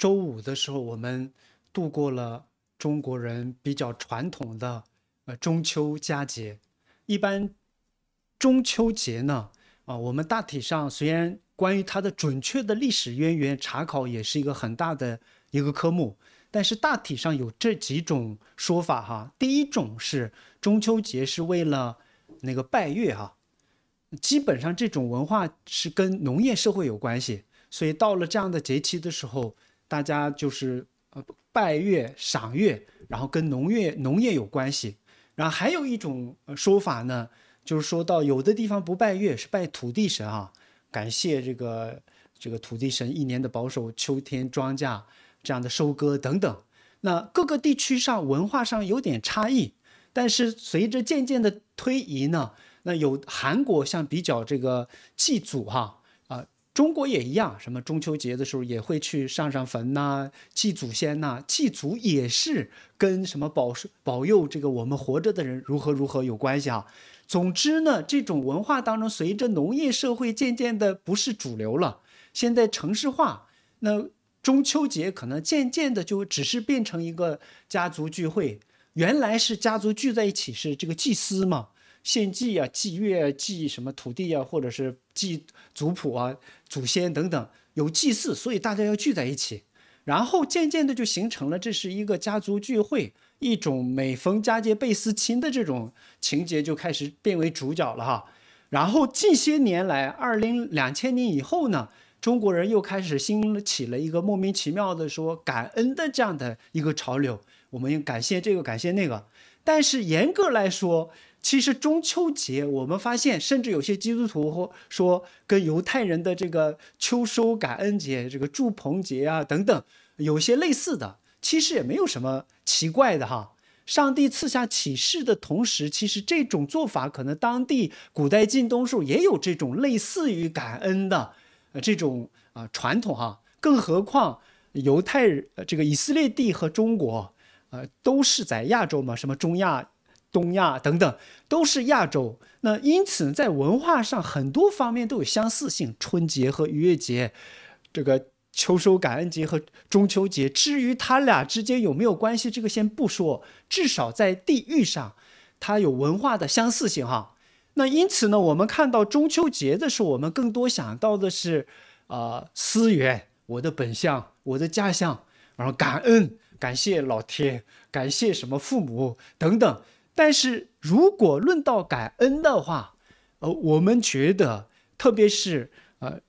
周五的时候，我们度过了中国人比较传统的，呃，中秋佳节。一般中秋节呢，啊，我们大体上虽然关于它的准确的历史渊源查考也是一个很大的一个科目，但是大体上有这几种说法哈。第一种是中秋节是为了那个拜月哈，基本上这种文化是跟农业社会有关系，所以到了这样的节期的时候。大家就是呃拜月赏月，然后跟农业农业有关系。然后还有一种说法呢，就是说到有的地方不拜月，是拜土地神啊，感谢这个这个土地神一年的保守，秋天庄稼这样的收割等等。那各个地区上文化上有点差异，但是随着渐渐的推移呢，那有韩国像比较这个祭祖哈。中国也一样，什么中秋节的时候也会去上上坟呐，祭祖先呐，祭祖也是跟什么保保佑这个我们活着的人如何如何有关系啊。总之呢，这种文化当中，随着农业社会渐渐的不是主流了，现在城市化，那中秋节可能渐渐的就只是变成一个家族聚会。原来是家族聚在一起是这个祭司嘛。献祭啊，祭月、祭什么土地啊，或者是祭族谱啊、祖先等等，有祭祀，所以大家要聚在一起，然后渐渐的就形成了这是一个家族聚会，一种每逢佳节倍思亲的这种情节就开始变为主角了哈。然后近些年来，二零两千年以后呢，中国人又开始兴起了一个莫名其妙的说感恩的这样的一个潮流，我们感谢这个，感谢那个，但是严格来说。其实中秋节，我们发现，甚至有些基督徒或说跟犹太人的这个秋收感恩节、这个祝棚节啊等等，有些类似的，其实也没有什么奇怪的哈。上帝赐下启示的同时，其实这种做法可能当地古代近东时候也有这种类似于感恩的，呃这种啊传统哈。更何况犹太人，呃这个以色列地和中国，呃都是在亚洲嘛，什么中亚。东亚等等都是亚洲，那因此在文化上很多方面都有相似性。春节和逾越节，这个秋收感恩节和中秋节。至于他俩之间有没有关系，这个先不说，至少在地域上，它有文化的相似性哈。那因此呢，我们看到中秋节的时候，我们更多想到的是啊思源，我的本乡，我的家乡，然后感恩，感谢老天，感谢什么父母等等。但是如果论到感恩的话，呃，我们觉得，特别是呃，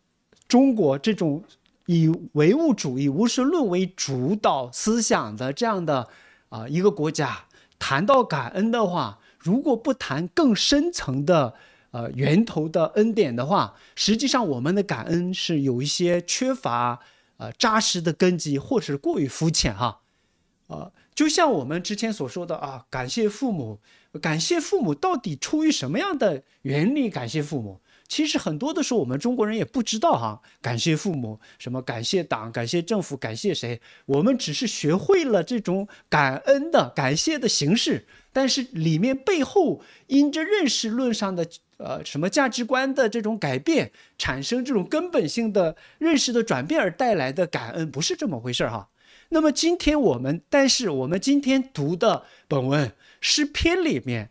中国这种以唯物主义、无神论为主导思想的这样的啊一个国家，谈到感恩的话，如果不谈更深层的呃源头的恩典的话，实际上我们的感恩是有一些缺乏呃扎实的根基，或是过于肤浅哈，啊。就像我们之前所说的啊，感谢父母，感谢父母到底出于什么样的原理？感谢父母，其实很多的时候我们中国人也不知道哈。感谢父母，什么感谢党、感谢政府、感谢谁？我们只是学会了这种感恩的、感谢的形式，但是里面背后因着认识论上的呃什么价值观的这种改变，产生这种根本性的认识的转变而带来的感恩，不是这么回事哈。那么今天我们，但是我们今天读的本文诗篇里面，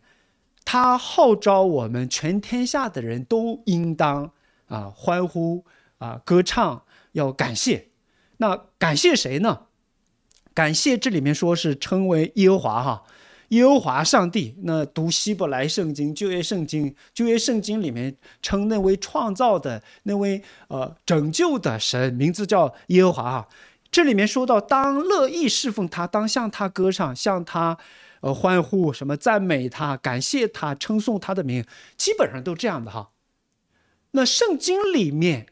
他号召我们全天下的人都应当啊欢呼啊歌唱，要感谢。那感谢谁呢？感谢这里面说是称为耶和华哈，耶和华上帝。那读希伯来圣经旧约圣经旧约圣经里面称那位创造的那位呃拯救的神，名字叫耶和华哈。这里面说到，当乐意侍奉他，当向他歌唱，向他，呃，欢呼，什么赞美他，感谢他，称颂他的名，基本上都这样的哈。那圣经里面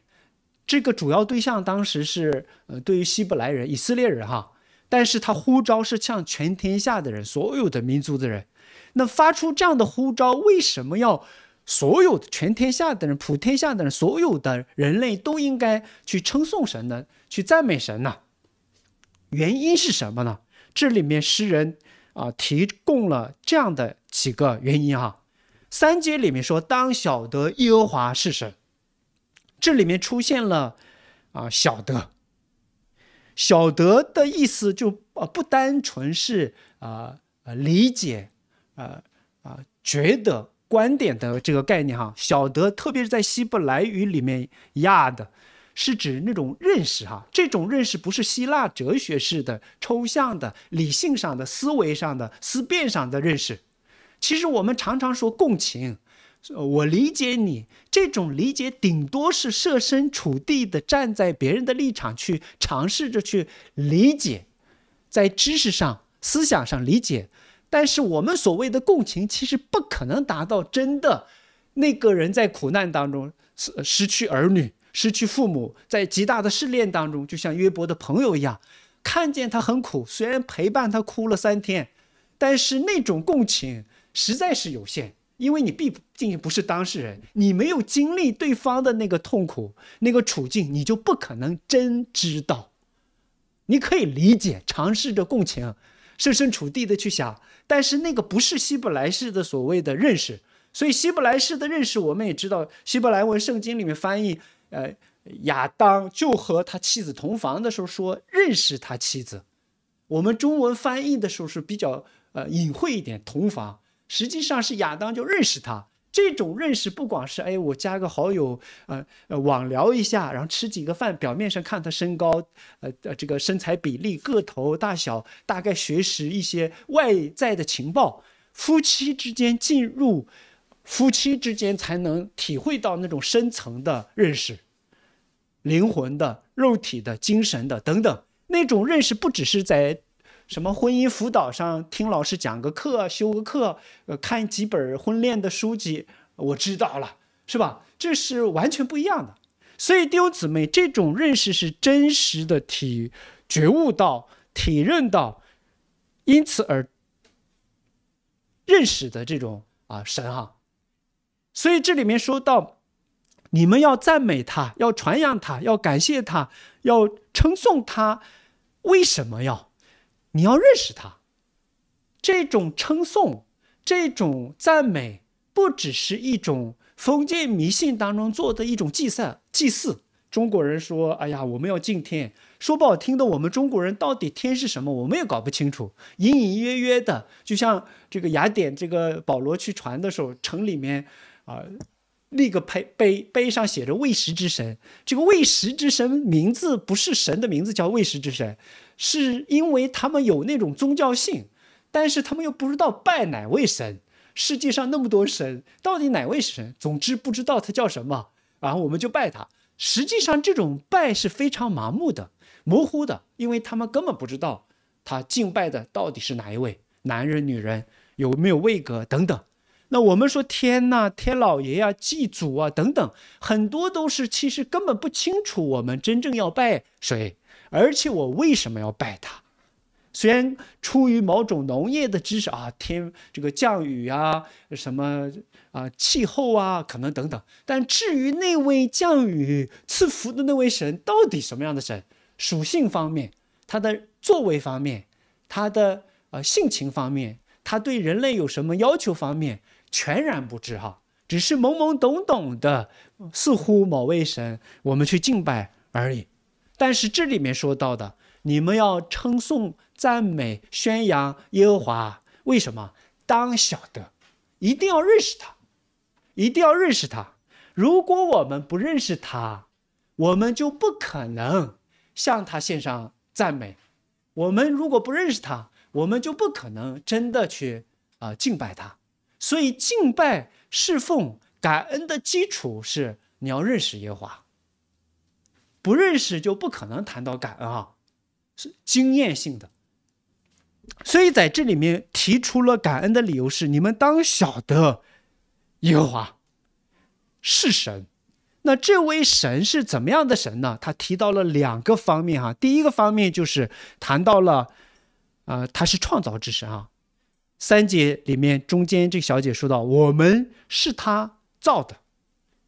这个主要对象当时是，呃，对于希伯来人、以色列人哈，但是他呼召是向全天下的人，所有的民族的人。那发出这样的呼召，为什么要所有的全天下的人、普天下的人，所有的人类都应该去称颂神呢？去赞美神呢？原因是什么呢？这里面诗人啊提供了这样的几个原因哈。三节里面说，当晓得耶和华是神，这里面出现了啊晓得。晓得的意思就不单纯是啊啊理解，呃啊觉得观点的这个概念哈。晓得特别是在希伯来语里面，ya 的。是指那种认识哈，这种认识不是希腊哲学式的抽象的理性上的思维上的思辨上的认识。其实我们常常说共情，我理解你，这种理解顶多是设身处地的站在别人的立场去尝试着去理解，在知识上、思想上理解。但是我们所谓的共情，其实不可能达到真的那个人在苦难当中失失去儿女。失去父母，在极大的试炼当中，就像约伯的朋友一样，看见他很苦。虽然陪伴他哭了三天，但是那种共情实在是有限，因为你毕竟不是当事人，你没有经历对方的那个痛苦、那个处境，你就不可能真知道。你可以理解，尝试着共情，设身处地的去想，但是那个不是希伯来式的所谓的认识。所以希伯来式的认识，我们也知道，希伯来文圣经里面翻译。呃，亚当就和他妻子同房的时候说认识他妻子，我们中文翻译的时候是比较呃隐晦一点同房，实际上是亚当就认识他，这种认识不光是哎我加个好友，呃呃网聊一下，然后吃几个饭，表面上看他身高，呃呃这个身材比例、个头大小、大概学识一些外在的情报，夫妻之间进入。夫妻之间才能体会到那种深层的认识，灵魂的、肉体的、精神的等等，那种认识不只是在什么婚姻辅导上听老师讲个课、修个课，呃，看几本婚恋的书籍，我知道了，是吧？这是完全不一样的。所以丢姊妹，这种认识是真实的体觉悟到、体认到，因此而认识的这种啊神哈。所以这里面说到，你们要赞美他，要传扬他，要感谢他，要称颂他，为什么要？你要认识他。这种称颂，这种赞美，不只是一种封建迷信当中做的一种祭祀。祭祀中国人说：“哎呀，我们要敬天。”说不好听的，我们中国人到底天是什么，我们也搞不清楚，隐隐约约的，就像这个雅典，这个保罗去传的时候，城里面。啊，那个碑碑碑上写着喂食之神。这个喂食之神名字不是神的名字，叫喂食之神，是因为他们有那种宗教性，但是他们又不知道拜哪位神。世界上那么多神，到底哪位神？总之不知道他叫什么然后我们就拜他。实际上这种拜是非常盲目的、模糊的，因为他们根本不知道他敬拜的到底是哪一位男人、女人，有没有位格等等。那我们说天呐，天老爷呀，祭祖啊，等等，很多都是其实根本不清楚我们真正要拜谁，而且我为什么要拜他？虽然出于某种农业的知识啊，天这个降雨啊，什么啊气候啊，可能等等，但至于那位降雨赐福的那位神到底什么样的神，属性方面，他的作为方面，他的呃性情方面，他对人类有什么要求方面？全然不知哈，只是懵懵懂懂的，似乎某位神，我们去敬拜而已。但是这里面说到的，你们要称颂、赞美、宣扬耶和华，为什么？当晓得，一定要认识他，一定要认识他。如果我们不认识他，我们就不可能向他献上赞美；我们如果不认识他，我们就不可能真的去啊敬拜他。所以，敬拜、侍奉、感恩的基础是你要认识耶和华。不认识就不可能谈到感恩啊，是经验性的。所以在这里面提出了感恩的理由是：你们当晓得，耶和华是神。那这位神是怎么样的神呢？他提到了两个方面哈。第一个方面就是谈到了，呃，他是创造之神啊。三节里面中间这小姐说到：“我们是他造的，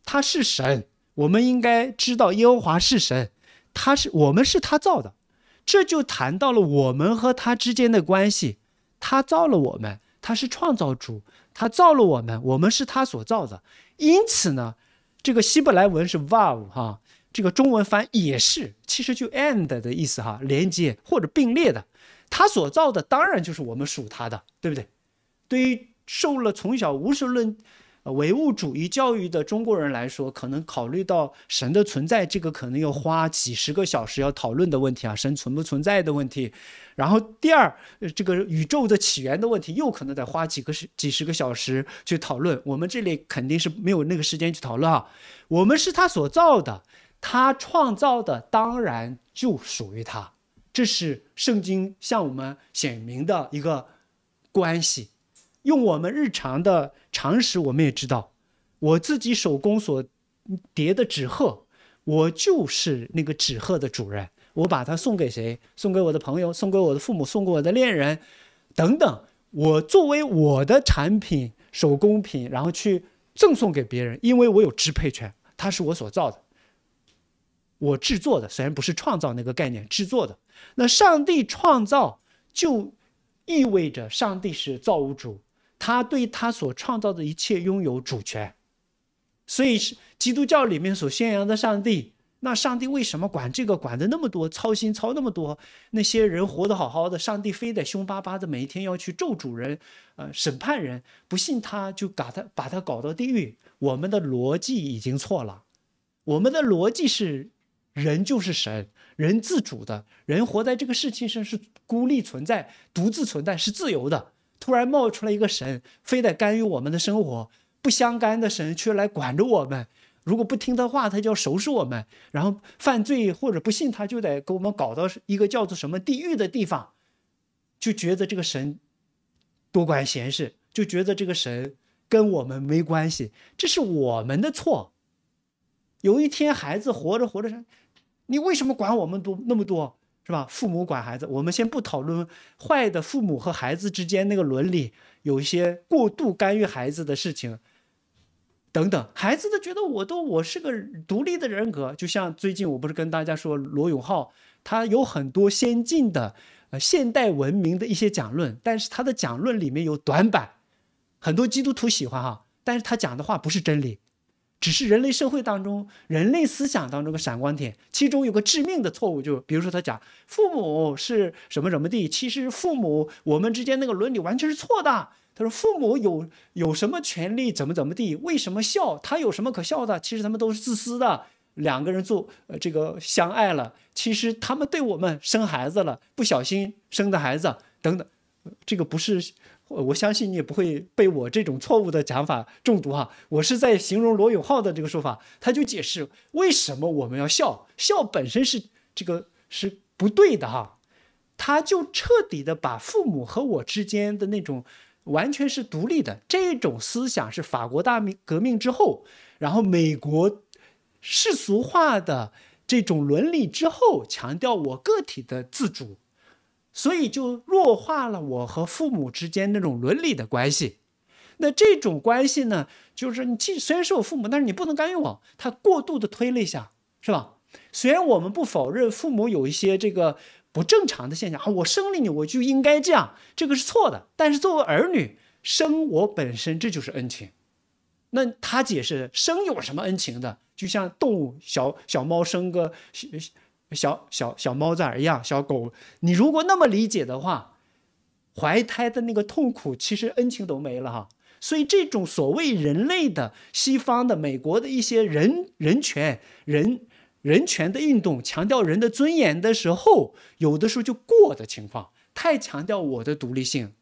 他是神，我们应该知道耶和华是神，他是我们是他造的，这就谈到了我们和他之间的关系。他造了我们，他是创造主，他造了我们，我们是他所造的。因此呢，这个希伯来文是 vav 哈，这个中文翻也是，其实就 and 的意思哈，连接或者并列的。他所造的当然就是我们属他的。”对不对？对于受了从小无神论、唯物主义教育的中国人来说，可能考虑到神的存在这个，可能要花几十个小时要讨论的问题啊，神存不存在的问题。然后第二，这个宇宙的起源的问题，又可能得花几个时、几十个小时去讨论。我们这里肯定是没有那个时间去讨论啊。我们是他所造的，他创造的当然就属于他。这是圣经向我们显明的一个。关系，用我们日常的常识，我们也知道，我自己手工所叠的纸鹤，我就是那个纸鹤的主人。我把它送给谁？送给我的朋友，送给我的父母，送给我的恋人，等等。我作为我的产品、手工品，然后去赠送给别人，因为我有支配权，它是我所造的，我制作的，虽然不是创造那个概念，制作的。那上帝创造就。意味着上帝是造物主，他对他所创造的一切拥有主权。所以，基督教里面所宣扬的上帝，那上帝为什么管这个管的那么多，操心操那么多？那些人活得好好的，上帝非得凶巴巴的，每一天要去咒主人，呃，审判人，不信他就把他把他搞到地狱。我们的逻辑已经错了，我们的逻辑是，人就是神。人自主的人活在这个世界上是孤立存在、独自存在，是自由的。突然冒出来一个神，非得干预我们的生活；不相干的神却来管着我们。如果不听他话，他就要收拾我们。然后犯罪或者不信，他就得给我们搞到一个叫做什么地狱的地方。就觉得这个神多管闲事，就觉得这个神跟我们没关系，这是我们的错。有一天，孩子活着活着。你为什么管我们多那么多，是吧？父母管孩子，我们先不讨论坏的父母和孩子之间那个伦理，有一些过度干预孩子的事情，等等。孩子都觉得我都我是个独立的人格，就像最近我不是跟大家说罗永浩，他有很多先进的呃现代文明的一些讲论，但是他的讲论里面有短板，很多基督徒喜欢哈，但是他讲的话不是真理。只是人类社会当中、人类思想当中的闪光点，其中有个致命的错误，就比如说他讲父母是什么什么地，其实父母我们之间那个伦理完全是错的。他说父母有有什么权利，怎么怎么地，为什么笑？他有什么可笑的？其实他们都是自私的。两个人做这个相爱了，其实他们对我们生孩子了，不小心生的孩子等等，这个不是。我相信你也不会被我这种错误的讲法中毒哈。我是在形容罗永浩的这个说法，他就解释为什么我们要笑，笑本身是这个是不对的哈。他就彻底的把父母和我之间的那种完全是独立的这种思想，是法国大命革命之后，然后美国世俗化的这种伦理之后，强调我个体的自主。所以就弱化了我和父母之间那种伦理的关系，那这种关系呢，就是你既虽然是我父母，但是你不能干预我，他过度的推了一下，是吧？虽然我们不否认父母有一些这个不正常的现象啊，我生了你，我就应该这样，这个是错的。但是作为儿女，生我本身这就是恩情。那他解释生有什么恩情的，就像动物小小猫生个。小小小猫崽一样，小狗，你如果那么理解的话，怀胎的那个痛苦，其实恩情都没了哈。所以，这种所谓人类的西方的美国的一些人人权人人权的运动，强调人的尊严的时候，有的时候就过的情况，太强调我的独立性。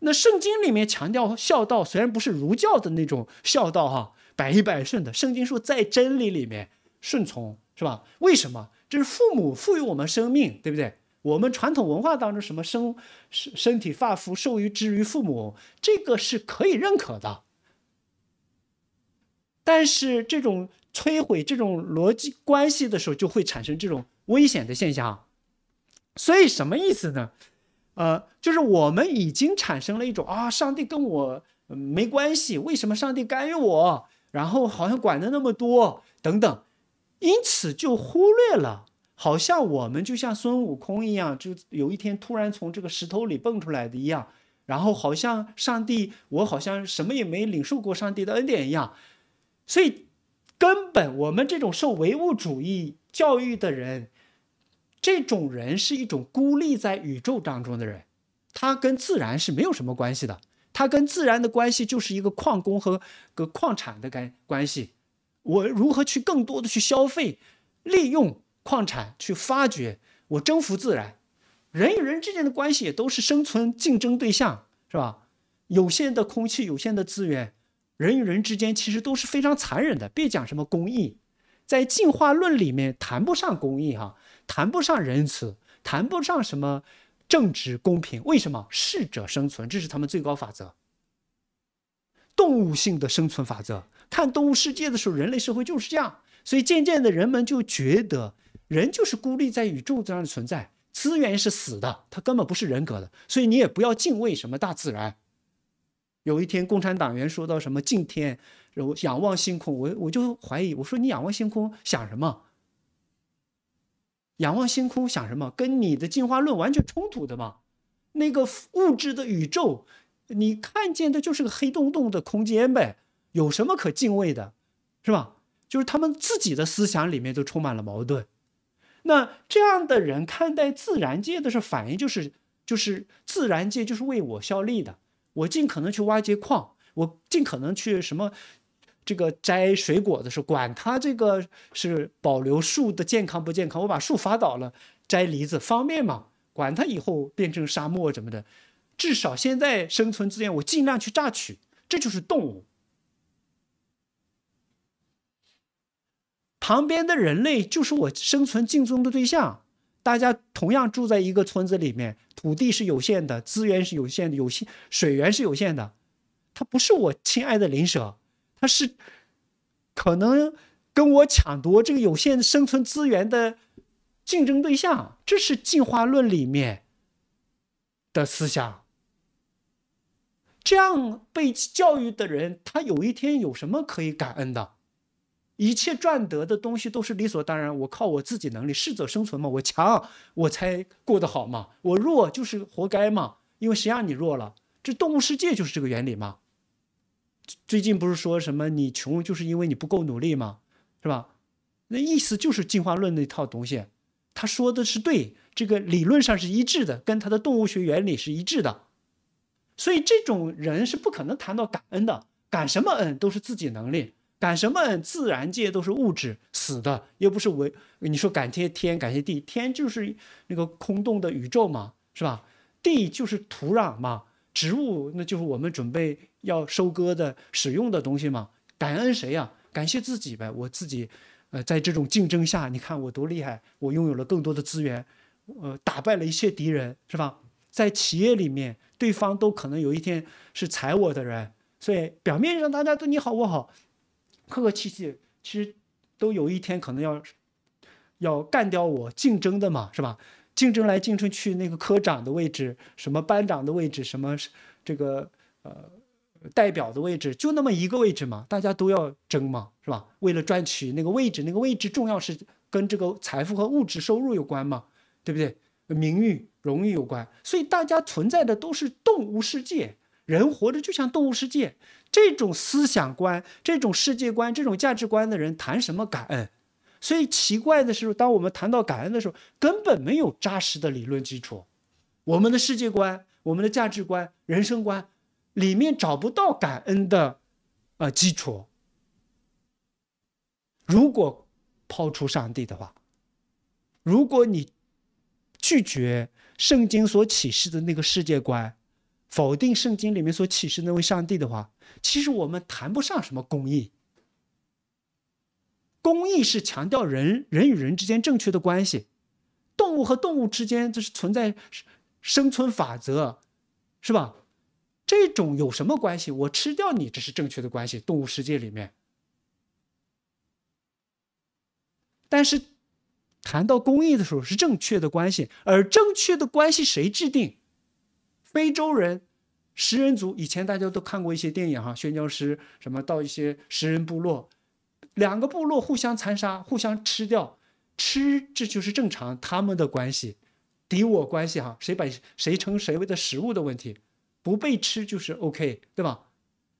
那圣经里面强调孝道，虽然不是儒教的那种孝道哈，百依百顺的。圣经说，在真理里面顺从是吧？为什么？就是父母赋予我们生命，对不对？我们传统文化当中什么生身身体发肤受之于父母，这个是可以认可的。但是这种摧毁这种逻辑关系的时候，就会产生这种危险的现象。所以什么意思呢？呃，就是我们已经产生了一种啊，上帝跟我没关系，为什么上帝干预我？然后好像管的那么多，等等。因此就忽略了，好像我们就像孙悟空一样，就有一天突然从这个石头里蹦出来的一样，然后好像上帝，我好像什么也没领受过上帝的恩典一样。所以，根本我们这种受唯物主义教育的人，这种人是一种孤立在宇宙当中的人，他跟自然是没有什么关系的，他跟自然的关系就是一个矿工和个矿产的关关系。我如何去更多的去消费、利用矿产、去发掘？我征服自然，人与人之间的关系也都是生存竞争对象，是吧？有限的空气、有限的资源，人与人之间其实都是非常残忍的。别讲什么公益，在进化论里面谈不上公益哈，谈不上仁慈，谈不上什么正直、公平。为什么？适者生存，这是他们最高法则，动物性的生存法则。看动物世界的时候，人类社会就是这样，所以渐渐的，人们就觉得人就是孤立在宇宙这样的存在，资源是死的，它根本不是人格的，所以你也不要敬畏什么大自然。有一天共产党员说到什么敬天，我仰望星空，我我就怀疑，我说你仰望星空想什么？仰望星空想什么？跟你的进化论完全冲突的嘛？那个物质的宇宙，你看见的就是个黑洞洞的空间呗。有什么可敬畏的，是吧？就是他们自己的思想里面都充满了矛盾。那这样的人看待自然界的时候，反应就是：就是自然界就是为我效力的，我尽可能去挖掘矿，我尽可能去什么这个摘水果的时候，管它这个是保留树的健康不健康，我把树伐倒了摘梨子方便嘛？管它以后变成沙漠什么的，至少现在生存资源我尽量去榨取，这就是动物。旁边的人类就是我生存竞争的对象，大家同样住在一个村子里面，土地是有限的，资源是有限的，有水源是有限的，他不是我亲爱的邻舍，他是可能跟我抢夺这个有限的生存资源的竞争对象，这是进化论里面的思想。这样被教育的人，他有一天有什么可以感恩的？一切赚得的东西都是理所当然。我靠我自己能力，适者生存嘛。我强，我才过得好嘛。我弱就是活该嘛。因为谁让你弱了？这动物世界就是这个原理嘛。最近不是说什么你穷就是因为你不够努力吗？是吧？那意思就是进化论那套东西，他说的是对，这个理论上是一致的，跟他的动物学原理是一致的。所以这种人是不可能谈到感恩的，感什么恩都是自己能力。感什么？自然界都是物质，死的又不是我。你说感谢天，感谢地，天就是那个空洞的宇宙嘛，是吧？地就是土壤嘛，植物那就是我们准备要收割的、使用的东西嘛。感恩谁呀？感谢自己呗。我自己，呃，在这种竞争下，你看我多厉害，我拥有了更多的资源，呃，打败了一些敌人，是吧？在企业里面，对方都可能有一天是踩我的人，所以表面上大家对你好我好。客客气气，其实都有一天可能要要干掉我，竞争的嘛，是吧？竞争来竞争去，那个科长的位置，什么班长的位置，什么这个呃代表的位置，就那么一个位置嘛，大家都要争嘛，是吧？为了赚取那个位置，那个位置重要是跟这个财富和物质收入有关嘛，对不对？名誉、荣誉有关，所以大家存在的都是动物世界。人活着就像动物世界，这种思想观、这种世界观、这种价值观的人谈什么感恩？所以奇怪的是，当我们谈到感恩的时候，根本没有扎实的理论基础。我们的世界观、我们的价值观、人生观里面找不到感恩的呃基础。如果抛出上帝的话，如果你拒绝圣经所启示的那个世界观。否定圣经里面所启示那位上帝的话，其实我们谈不上什么公义。公义是强调人人与人之间正确的关系，动物和动物之间这是存在生存法则，是吧？这种有什么关系？我吃掉你，这是正确的关系，动物世界里面。但是谈到公义的时候，是正确的关系，而正确的关系谁制定？非洲人、食人族，以前大家都看过一些电影哈，宣教师什么到一些食人部落，两个部落互相残杀、互相吃掉，吃这就是正常他们的关系，敌我关系哈，谁把谁称谁为的食物的问题，不被吃就是 OK 对吧？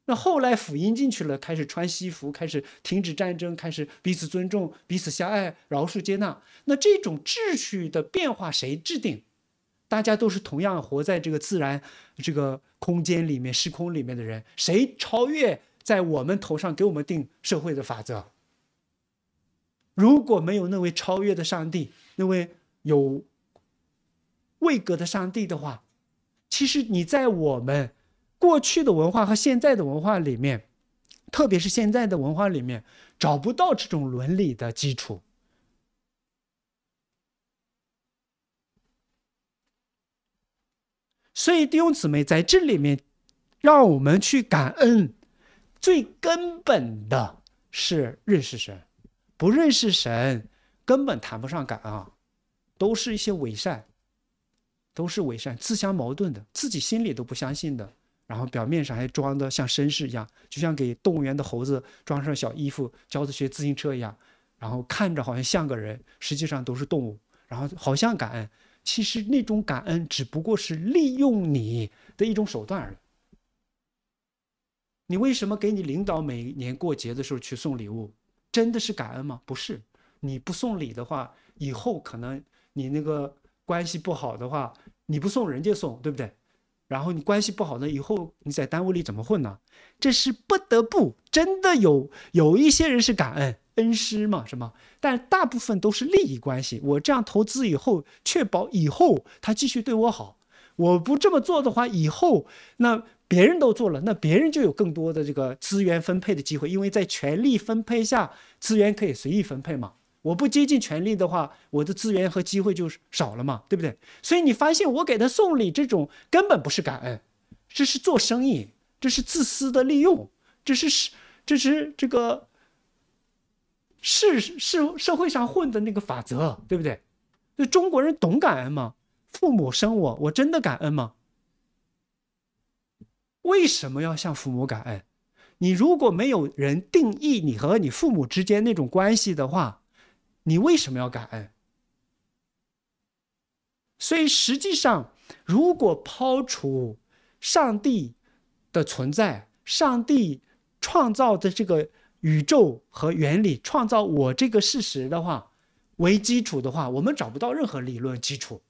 那后来福音进去了，开始穿西服，开始停止战争，开始彼此尊重、彼此相爱、饶恕接纳，那这种秩序的变化谁制定？大家都是同样活在这个自然、这个空间里面、时空里面的人，谁超越在我们头上给我们定社会的法则？如果没有那位超越的上帝、那位有位格的上帝的话，其实你在我们过去的文化和现在的文化里面，特别是现在的文化里面，找不到这种伦理的基础。所以弟兄姊妹在这里面，让我们去感恩，最根本的是认识神，不认识神，根本谈不上感恩啊，都是一些伪善，都是伪善，自相矛盾的，自己心里都不相信的，然后表面上还装的像绅士一样，就像给动物园的猴子装上小衣服，教它学自行车一样，然后看着好像像个人，实际上都是动物，然后好像感恩。其实那种感恩只不过是利用你的一种手段而已。你为什么给你领导每年过节的时候去送礼物？真的是感恩吗？不是。你不送礼的话，以后可能你那个关系不好的话，你不送人家送，对不对？然后你关系不好呢，以后你在单位里怎么混呢？这是不得不，真的有有一些人是感恩。恩师嘛，是吗？但大部分都是利益关系。我这样投资以后，确保以后他继续对我好。我不这么做的话，以后那别人都做了，那别人就有更多的这个资源分配的机会。因为在权力分配下，资源可以随意分配嘛。我不接近权力的话，我的资源和机会就少了嘛，对不对？所以你发现我给他送礼，这种根本不是感恩，这是做生意，这是自私的利用，这是这是这个。是是社会上混的那个法则，对不对？就中国人懂感恩吗？父母生我，我真的感恩吗？为什么要向父母感恩？你如果没有人定义你和你父母之间那种关系的话，你为什么要感恩？所以实际上，如果抛除上帝的存在，上帝创造的这个。宇宙和原理创造我这个事实的话，为基础的话，我们找不到任何理论基础。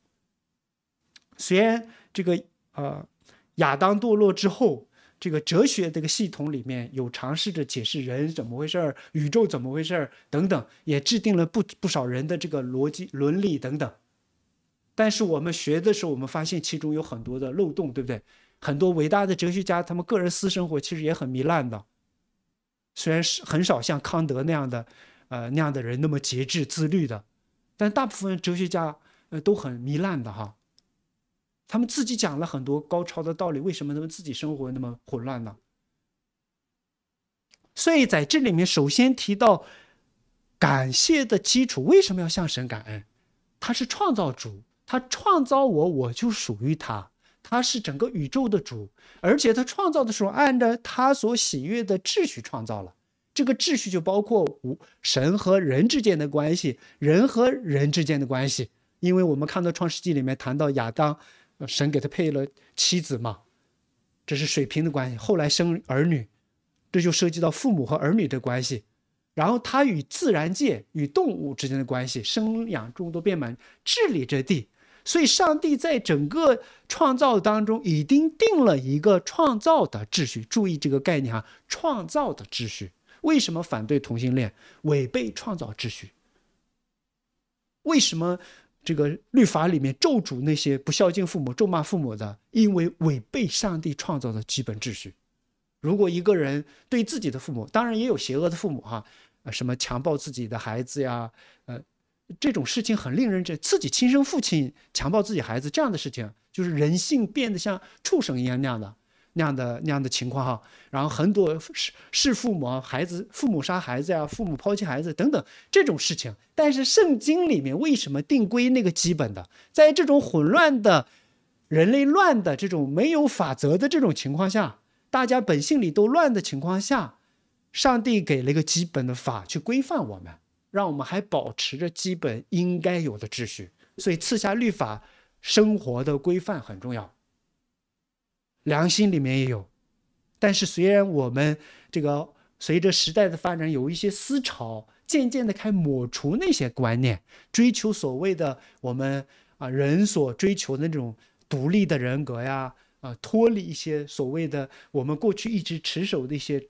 虽然这个呃亚当堕落之后，这个哲学这个系统里面有尝试着解释人怎么回事，宇宙怎么回事等等，也制定了不不少人的这个逻辑伦理等等。但是我们学的时候，我们发现其中有很多的漏洞，对不对？很多伟大的哲学家，他们个人私生活其实也很糜烂的。虽然是很少像康德那样的，呃那样的人那么节制自律的，但大部分哲学家呃都很糜烂的哈。他们自己讲了很多高超的道理，为什么他们自己生活那么混乱呢？所以在这里面，首先提到感谢的基础，为什么要向神感恩？他是创造主，他创造我，我就属于他。他是整个宇宙的主，而且他创造的时候按照他所喜悦的秩序创造了。这个秩序就包括神和人之间的关系，人和人之间的关系。因为我们看到《创世纪》里面谈到亚当，神给他配了妻子嘛，这是水平的关系。后来生儿女，这就涉及到父母和儿女的关系。然后他与自然界、与动物之间的关系，生养众多，遍满治理着地。所以，上帝在整个创造当中已经定了一个创造的秩序。注意这个概念哈，创造的秩序。为什么反对同性恋，违背创造秩序？为什么这个律法里面咒诅那些不孝敬父母、咒骂父母的，因为违背上帝创造的基本秩序？如果一个人对自己的父母，当然也有邪恶的父母哈，啊，什么强暴自己的孩子呀，呃。这种事情很令人这自己亲生父亲强暴自己孩子这样的事情，就是人性变得像畜生一样那样的那样的那样的情况哈。然后很多是是父母孩子父母杀孩子呀，父母抛弃孩子等等这种事情。但是圣经里面为什么定规那个基本的，在这种混乱的人类乱的这种没有法则的这种情况下，大家本性里都乱的情况下，上帝给了一个基本的法去规范我们。让我们还保持着基本应该有的秩序，所以刺下律法生活的规范很重要，良心里面也有。但是虽然我们这个随着时代的发展有一些思潮，渐渐的开始抹除那些观念，追求所谓的我们啊人所追求的那种独立的人格呀，啊脱离一些所谓的我们过去一直持守的一些。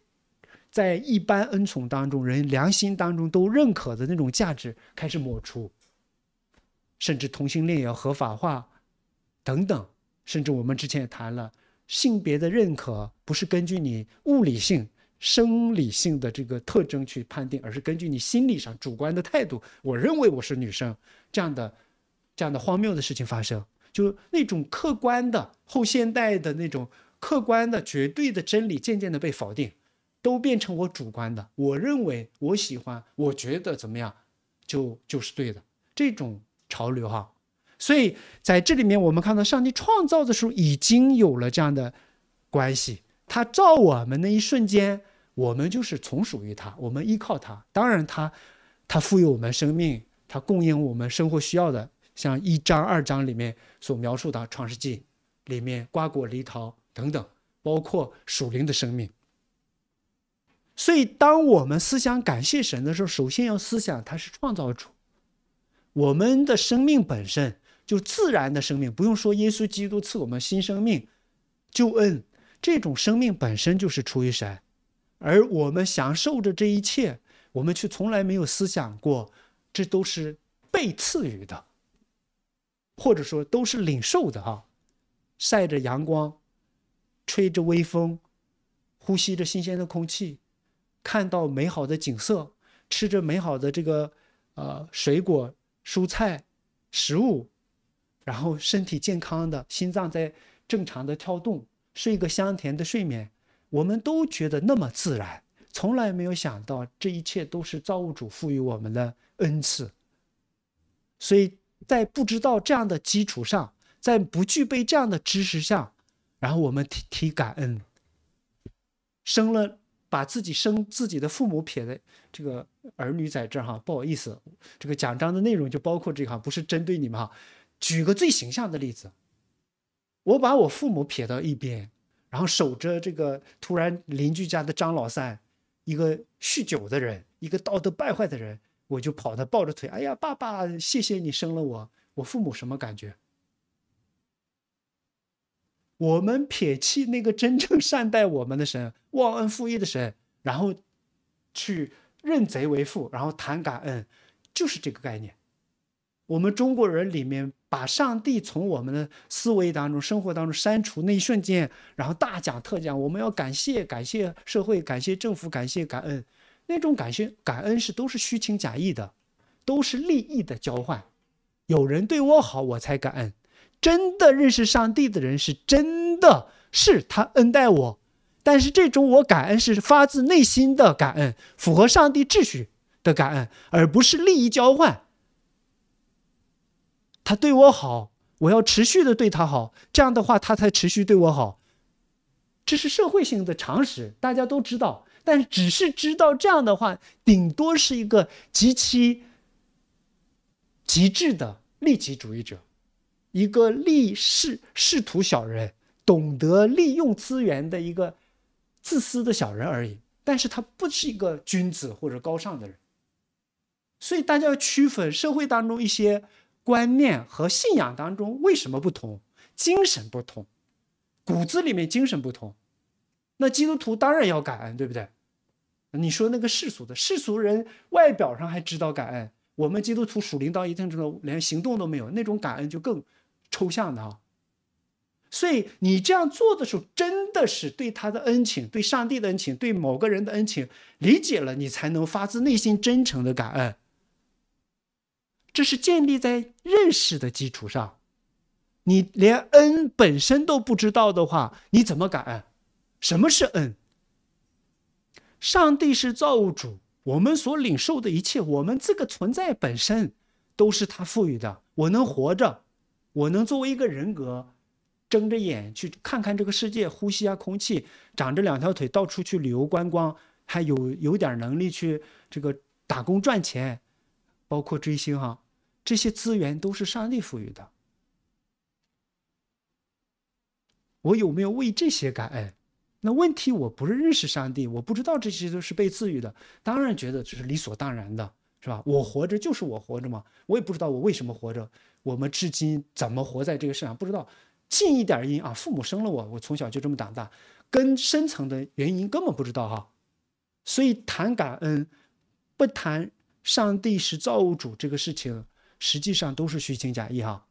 在一般恩宠当中，人良心当中都认可的那种价值开始抹除，甚至同性恋也要合法化，等等，甚至我们之前也谈了，性别的认可不是根据你物理性、生理性的这个特征去判定，而是根据你心理上主观的态度。我认为我是女生，这样的、这样的荒谬的事情发生，就那种客观的后现代的那种客观的绝对的真理渐渐的被否定。都变成我主观的，我认为我喜欢，我觉得怎么样，就就是对的这种潮流哈。所以在这里面，我们看到上帝创造的时候，已经有了这样的关系。他造我们那一瞬间，我们就是从属于他，我们依靠他。当然，他他赋予我们生命，他供应我们生活需要的，像一章二章里面所描述的创世纪里面瓜果梨桃等等，包括属灵的生命。所以，当我们思想感谢神的时候，首先要思想他是创造主。我们的生命本身就自然的生命，不用说耶稣基督赐我们新生命、救恩，这种生命本身就是出于神。而我们享受着这一切，我们却从来没有思想过，这都是被赐予的，或者说都是领受的。哈，晒着阳光，吹着微风，呼吸着新鲜的空气。看到美好的景色，吃着美好的这个呃水果、蔬菜、食物，然后身体健康的心脏在正常的跳动，睡一个香甜的睡眠，我们都觉得那么自然，从来没有想到这一切都是造物主赋予我们的恩赐。所以在不知道这样的基础上，在不具备这样的知识上，然后我们提提感恩，生了。把自己生自己的父母撇在这个儿女在这儿哈，不好意思，这个奖章的内容就包括这哈，不是针对你们哈。举个最形象的例子，我把我父母撇到一边，然后守着这个突然邻居家的张老三，一个酗酒的人，一个道德败坏的人，我就跑他抱着腿，哎呀，爸爸，谢谢你生了我，我父母什么感觉？我们撇弃那个真正善待我们的神，忘恩负义的神，然后去认贼为父，然后谈感恩，就是这个概念。我们中国人里面把上帝从我们的思维当中、生活当中删除那一瞬间，然后大讲特讲我们要感谢感谢社会、感谢政府、感谢感恩，那种感谢感恩是都是虚情假意的，都是利益的交换，有人对我好我才感恩。真的认识上帝的人，是真的是他恩待我，但是这种我感恩是发自内心的感恩，符合上帝秩序的感恩，而不是利益交换。他对我好，我要持续的对他好，这样的话他才持续对我好。这是社会性的常识，大家都知道，但只是知道这样的话，顶多是一个极其极致的利己主义者。一个利世仕途小人，懂得利用资源的一个自私的小人而已。但是他不是一个君子或者高尚的人，所以大家要区分社会当中一些观念和信仰当中为什么不同，精神不同，骨子里面精神不同。那基督徒当然要感恩，对不对？你说那个世俗的世俗人，外表上还知道感恩，我们基督徒属灵到一定程度，连行动都没有，那种感恩就更。抽象的啊，所以你这样做的时候，真的是对他的恩情、对上帝的恩情、对某个人的恩情理解了，你才能发自内心、真诚的感恩。这是建立在认识的基础上。你连恩本身都不知道的话，你怎么感恩？什么是恩？上帝是造物主，我们所领受的一切，我们这个存在本身，都是他赋予的。我能活着。我能作为一个人格，睁着眼去看看这个世界，呼吸下空气，长着两条腿，到处去旅游观光，还有有点能力去这个打工赚钱，包括追星哈，这些资源都是上帝赋予的。我有没有为这些感恩？那问题我不是认识上帝，我不知道这些都是被赐予的，当然觉得这是理所当然的。是吧？我活着就是我活着嘛，我也不知道我为什么活着。我们至今怎么活在这个世上不知道。近一点因啊，父母生了我，我从小就这么长大，跟深层的原因根本不知道哈。所以谈感恩，不谈上帝是造物主这个事情，实际上都是虚情假意哈。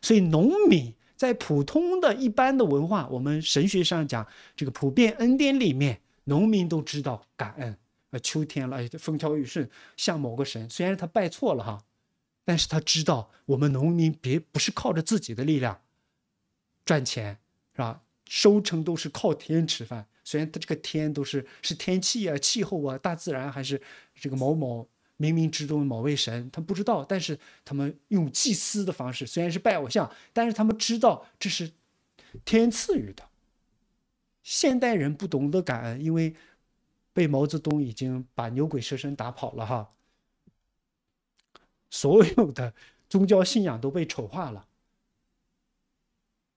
所以农民在普通的一般的文化，我们神学上讲这个普遍恩典里面，农民都知道感恩。呃，秋天了，哎，风调雨顺，像某个神，虽然他拜错了哈，但是他知道我们农民别不是靠着自己的力量赚钱，是吧？收成都是靠天吃饭，虽然他这个天都是是天气啊、气候啊、大自然，还是这个某某冥冥之中某位神，他不知道，但是他们用祭司的方式，虽然是拜偶像，但是他们知道这是天赐予的。现代人不懂得感恩，因为。被毛泽东已经把牛鬼蛇神打跑了哈，所有的宗教信仰都被丑化了，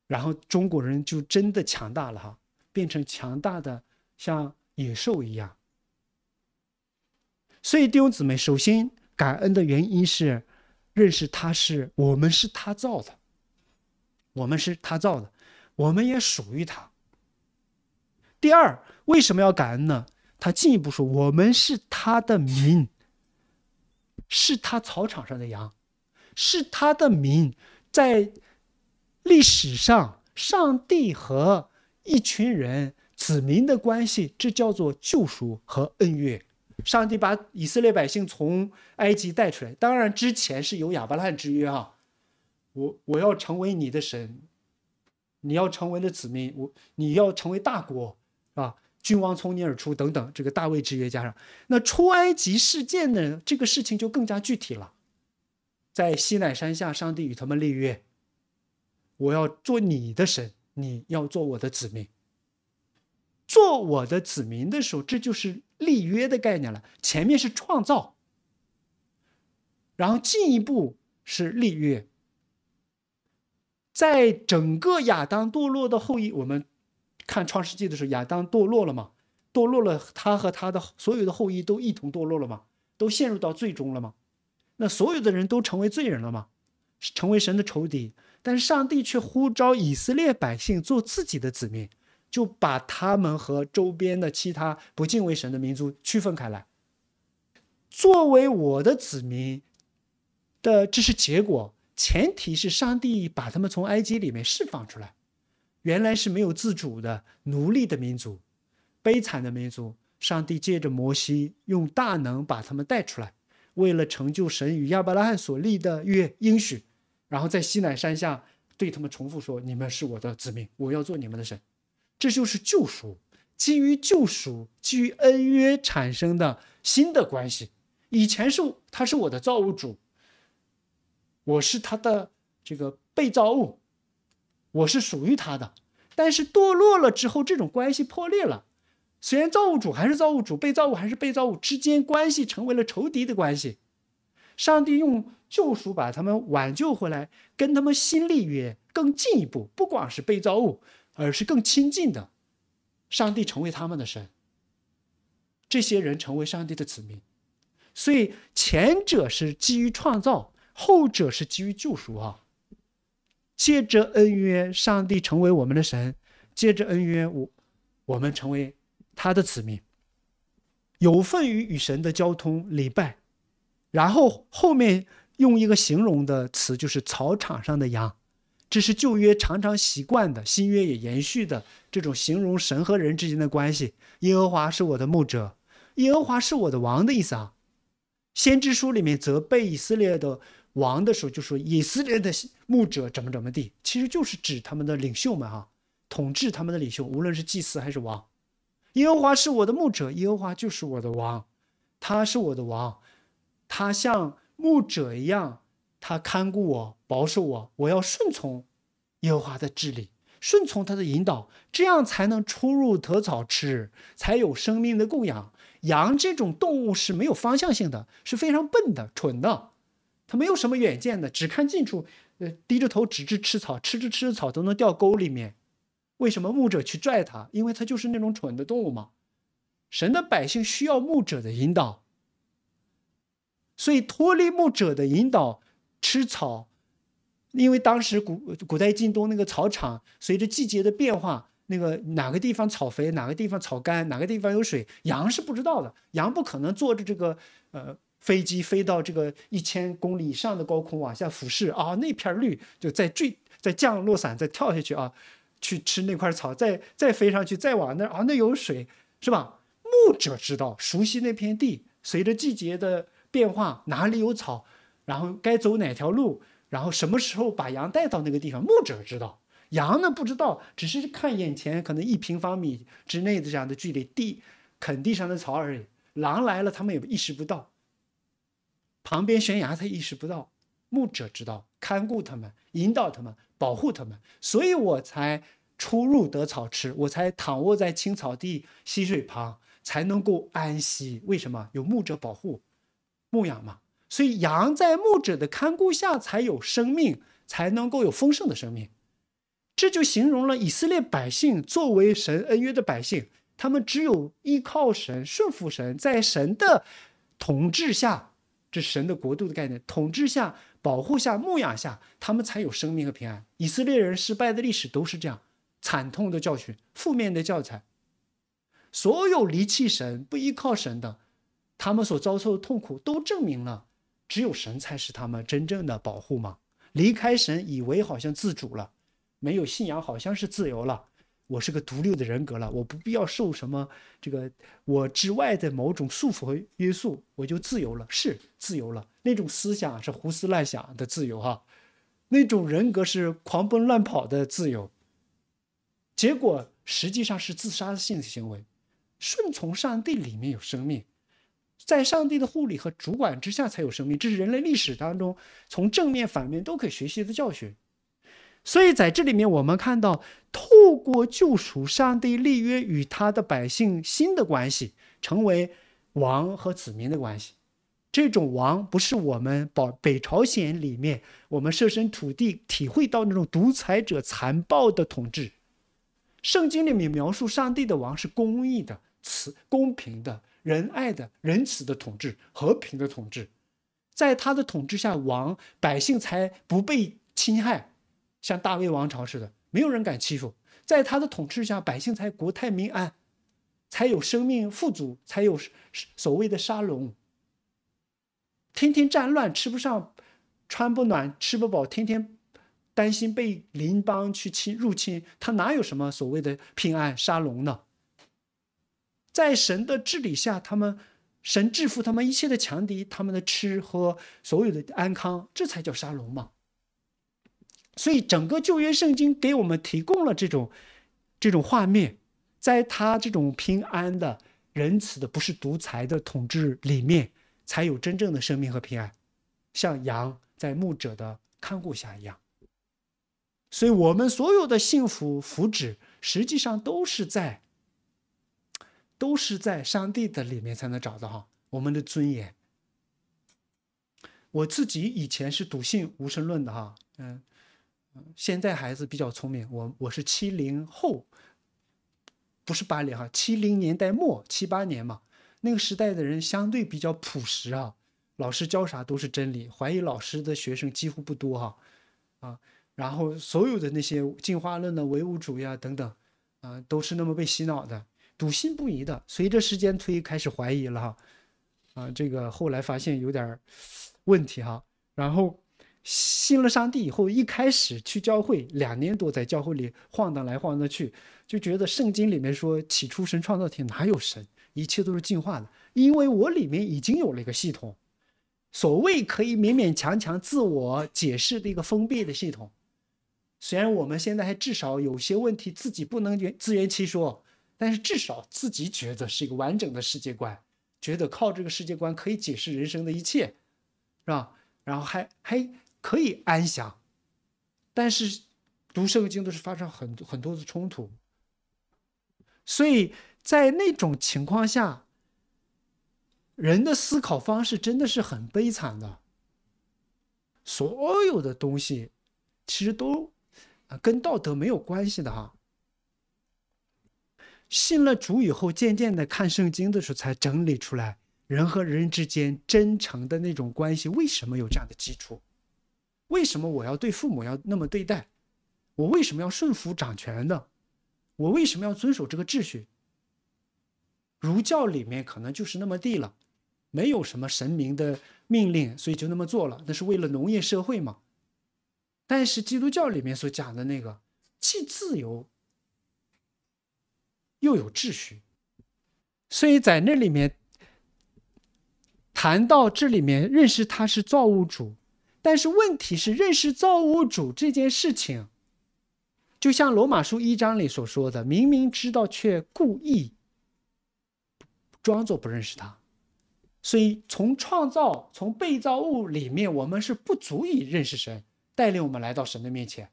然后中国人就真的强大了哈，变成强大的像野兽一样。所以弟兄姊妹，首先感恩的原因是，认识他是我们是他造的，我们是他造的，我们也属于他。第二，为什么要感恩呢？他进一步说：“我们是他的民，是他草场上的羊，是他的民。在历史上，上帝和一群人子民的关系，这叫做救赎和恩怨。上帝把以色列百姓从埃及带出来，当然之前是有伯拉罕之约啊。我我要成为你的神，你要成为的子民，我你要成为大国啊。”君王从你而出，等等，这个大卫之约加上那出埃及事件呢？这个事情就更加具体了。在西奈山下，上帝与他们立约：我要做你的神，你要做我的子民。做我的子民的时候，这就是立约的概念了。前面是创造，然后进一步是立约。在整个亚当堕落的后裔，我们。看《创世纪》的时候，亚当堕落了嘛？堕落了，他和他的所有的后裔都一同堕落了嘛？都陷入到最终了嘛？那所有的人都成为罪人了嘛？成为神的仇敌，但上帝却呼召以色列百姓做自己的子民，就把他们和周边的其他不敬畏神的民族区分开来，作为我的子民的，这是结果。前提是上帝把他们从埃及里面释放出来。原来是没有自主的奴隶的民族，悲惨的民族。上帝借着摩西用大能把他们带出来，为了成就神与亚伯拉罕所立的约应许，然后在西乃山下对他们重复说：“你们是我的子民，我要做你们的神。”这就是救赎，基于救赎、基于恩约产生的新的关系。以前是他是我的造物主，我是他的这个被造物。我是属于他的，但是堕落了之后，这种关系破裂了。虽然造物主还是造物主，被造物还是被造物之间关系成为了仇敌的关系。上帝用救赎把他们挽救回来，跟他们新立约，更进一步，不光是被造物，而是更亲近的。上帝成为他们的神，这些人成为上帝的子民。所以前者是基于创造，后者是基于救赎。哈。借着恩约，上帝成为我们的神；借着恩约，我我们成为他的子民，有份于与神的交通、礼拜。然后后面用一个形容的词，就是草场上的羊，这是旧约常常习惯的，新约也延续的这种形容神和人之间的关系。耶和华是我的牧者，耶和华是我的王的意思啊。先知书里面则被以色列的。王的时候就说：“以色列的牧者怎么怎么地，其实就是指他们的领袖们哈，统治他们的领袖，无论是祭司还是王。耶和华是我的牧者，耶和华就是我的王，他是我的王，他像牧者一样，他看顾我，保守我，我要顺从耶和华的治理，顺从他的引导，这样才能出入得草吃，才有生命的供养。羊这种动物是没有方向性的，是非常笨的、蠢的。”他没有什么远见的，只看近处，呃，低着头只知吃草，吃着吃着草都能掉沟里面。为什么牧者去拽它？因为它就是那种蠢的动物嘛。神的百姓需要牧者的引导，所以脱离牧者的引导吃草，因为当时古古代近东那个草场随着季节的变化，那个哪个地方草肥，哪个地方草干，哪个地方有水，羊是不知道的，羊不可能坐着这个，呃。飞机飞到这个一千公里以上的高空往下俯视啊，那片绿就在坠，在降落伞在跳下去啊，去吃那块草，再再飞上去，再往那啊，那有水是吧？牧者知道，熟悉那片地，随着季节的变化，哪里有草，然后该走哪条路，然后什么时候把羊带到那个地方，牧者知道，羊呢不知道，只是看眼前可能一平方米之内的这样的距离，地啃地上的草而已。狼来了，他们也意识不到。旁边悬崖，他意识不到；牧者知道，看顾他们，引导他们，保护他们，所以我才出入得草吃，我才躺卧在青草地溪水旁，才能够安息。为什么？有牧者保护，牧养嘛。所以羊在牧者的看顾下才有生命，才能够有丰盛的生命。这就形容了以色列百姓作为神恩约的百姓，他们只有依靠神、顺服神，在神的统治下。这神的国度的概念，统治下、保护下、牧养下，他们才有生命和平安。以色列人失败的历史都是这样惨痛的教训、负面的教材。所有离弃神、不依靠神的，他们所遭受的痛苦，都证明了只有神才是他们真正的保护吗？离开神，以为好像自主了，没有信仰，好像是自由了。我是个独立的人格了，我不必要受什么这个我之外的某种束缚和约束，我就自由了，是自由了。那种思想是胡思乱想的自由哈，那种人格是狂奔乱跑的自由。结果实际上是自杀性的行为。顺从上帝里面有生命，在上帝的护理和主管之下才有生命，这是人类历史当中从正面、反面都可以学习的教学。所以，在这里面，我们看到，透过救赎，上帝立约与他的百姓新的关系，成为王和子民的关系。这种王不是我们保北朝鲜里面我们设身处地体会到那种独裁者残暴的统治。圣经里面描述上帝的王是公义的、慈公平的、仁爱的、仁慈的统治、和平的统治。在他的统治下，王百姓才不被侵害。像大卫王朝似的，没有人敢欺负，在他的统治下，百姓才国泰民安，才有生命富足，才有所谓的沙龙。天天战乱，吃不上，穿不暖，吃不饱，天天担心被邻邦去侵入侵，他哪有什么所谓的平安沙龙呢？在神的治理下，他们神制服他们一切的强敌，他们的吃喝所有的安康，这才叫沙龙嘛。所以，整个旧约圣经给我们提供了这种，这种画面，在他这种平安的、仁慈的、不是独裁的统治里面，才有真正的生命和平安，像羊在牧者的看顾下一样。所以，我们所有的幸福福祉，实际上都是在，都是在上帝的里面才能找到哈。我们的尊严，我自己以前是笃信无神论的哈，嗯。现在孩子比较聪明，我我是七零后，不是八零哈，七零年代末七八年嘛，那个时代的人相对比较朴实啊，老师教啥都是真理，怀疑老师的学生几乎不多哈，啊，然后所有的那些进化论的唯物主义啊等等，啊，都是那么被洗脑的，笃信不疑的。随着时间推开始怀疑了哈，啊，这个后来发现有点问题哈，然后。信了上帝以后，一开始去教会两年多，在教会里晃荡来晃荡去，就觉得圣经里面说起初神创造天，哪有神？一切都是进化的。因为我里面已经有了一个系统，所谓可以勉勉强强自我解释的一个封闭的系统。虽然我们现在还至少有些问题自己不能自圆其说，但是至少自己觉得是一个完整的世界观，觉得靠这个世界观可以解释人生的一切，是吧？然后还还。可以安详，但是读圣经都是发生很多很多的冲突，所以在那种情况下，人的思考方式真的是很悲惨的。所有的东西其实都跟道德没有关系的哈。信了主以后，渐渐的看圣经的时候，才整理出来人和人之间真诚的那种关系为什么有这样的基础。为什么我要对父母要那么对待？我为什么要顺服掌权的？我为什么要遵守这个秩序？儒教里面可能就是那么地了，没有什么神明的命令，所以就那么做了。那是为了农业社会嘛？但是基督教里面所讲的那个，既自由又有秩序，所以在那里面谈到这里面认识他是造物主。但是问题是，认识造物主这件事情，就像罗马书一章里所说的，明明知道却故意装作不认识他。所以，从创造、从被造物里面，我们是不足以认识神，带领我们来到神的面前，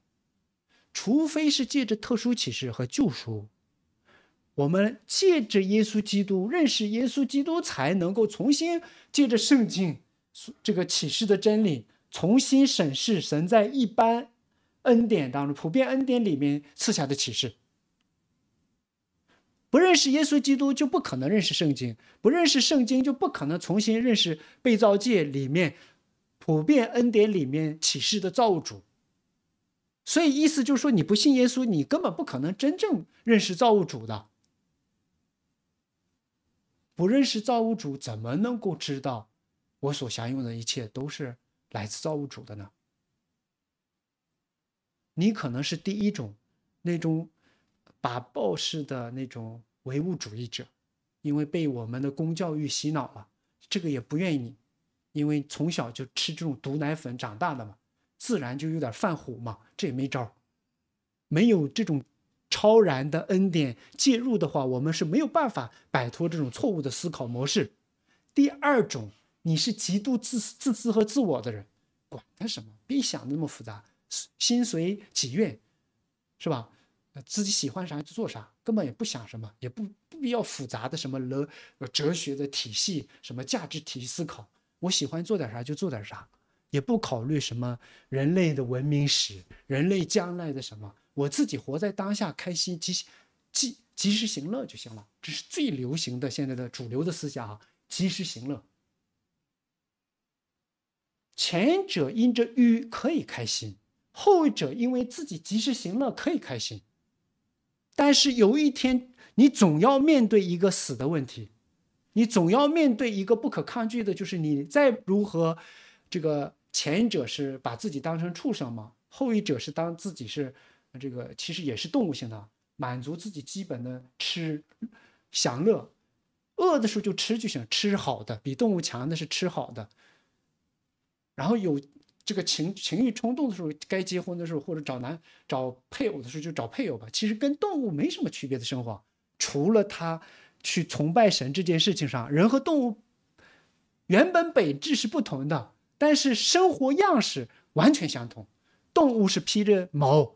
除非是借着特殊启示和救赎，我们借着耶稣基督认识耶稣基督，才能够重新借着圣经这个启示的真理。重新审视神在一般恩典当中、普遍恩典里面赐下的启示。不认识耶稣基督，就不可能认识圣经；不认识圣经，就不可能重新认识被造界里面普遍恩典里面启示的造物主。所以，意思就是说，你不信耶稣，你根本不可能真正认识造物主的。不认识造物主，怎么能够知道我所享用的一切都是？来自造物主的呢？你可能是第一种，那种把暴式的那种唯物主义者，因为被我们的公教育洗脑了，这个也不愿意，因为从小就吃这种毒奶粉长大的嘛，自然就有点犯虎嘛，这也没招没有这种超然的恩典介入的话，我们是没有办法摆脱这种错误的思考模式。第二种。你是极度自私、自私和自我的人，管他什么，别想那么复杂，心随己愿，是吧？自己喜欢啥就做啥，根本也不想什么，也不不必要复杂的什么哲哲学的体系，什么价值体系思考。我喜欢做点啥就做点啥，也不考虑什么人类的文明史，人类将来的什么，我自己活在当下，开心即即及时行乐就行了。这是最流行的现在的主流的思想啊，及时行乐。前者因着欲可以开心，后者因为自己及时行乐可以开心。但是有一天，你总要面对一个死的问题，你总要面对一个不可抗拒的，就是你再如何，这个前者是把自己当成畜生嘛，后一者是当自己是这个其实也是动物性的，满足自己基本的吃享乐，饿的时候就吃就行，吃好的比动物强的是吃好的。然后有这个情情欲冲动的时候，该结婚的时候，或者找男找配偶的时候，就找配偶吧。其实跟动物没什么区别的生活，除了他去崇拜神这件事情上，人和动物原本本质是不同的，但是生活样式完全相同。动物是披着毛，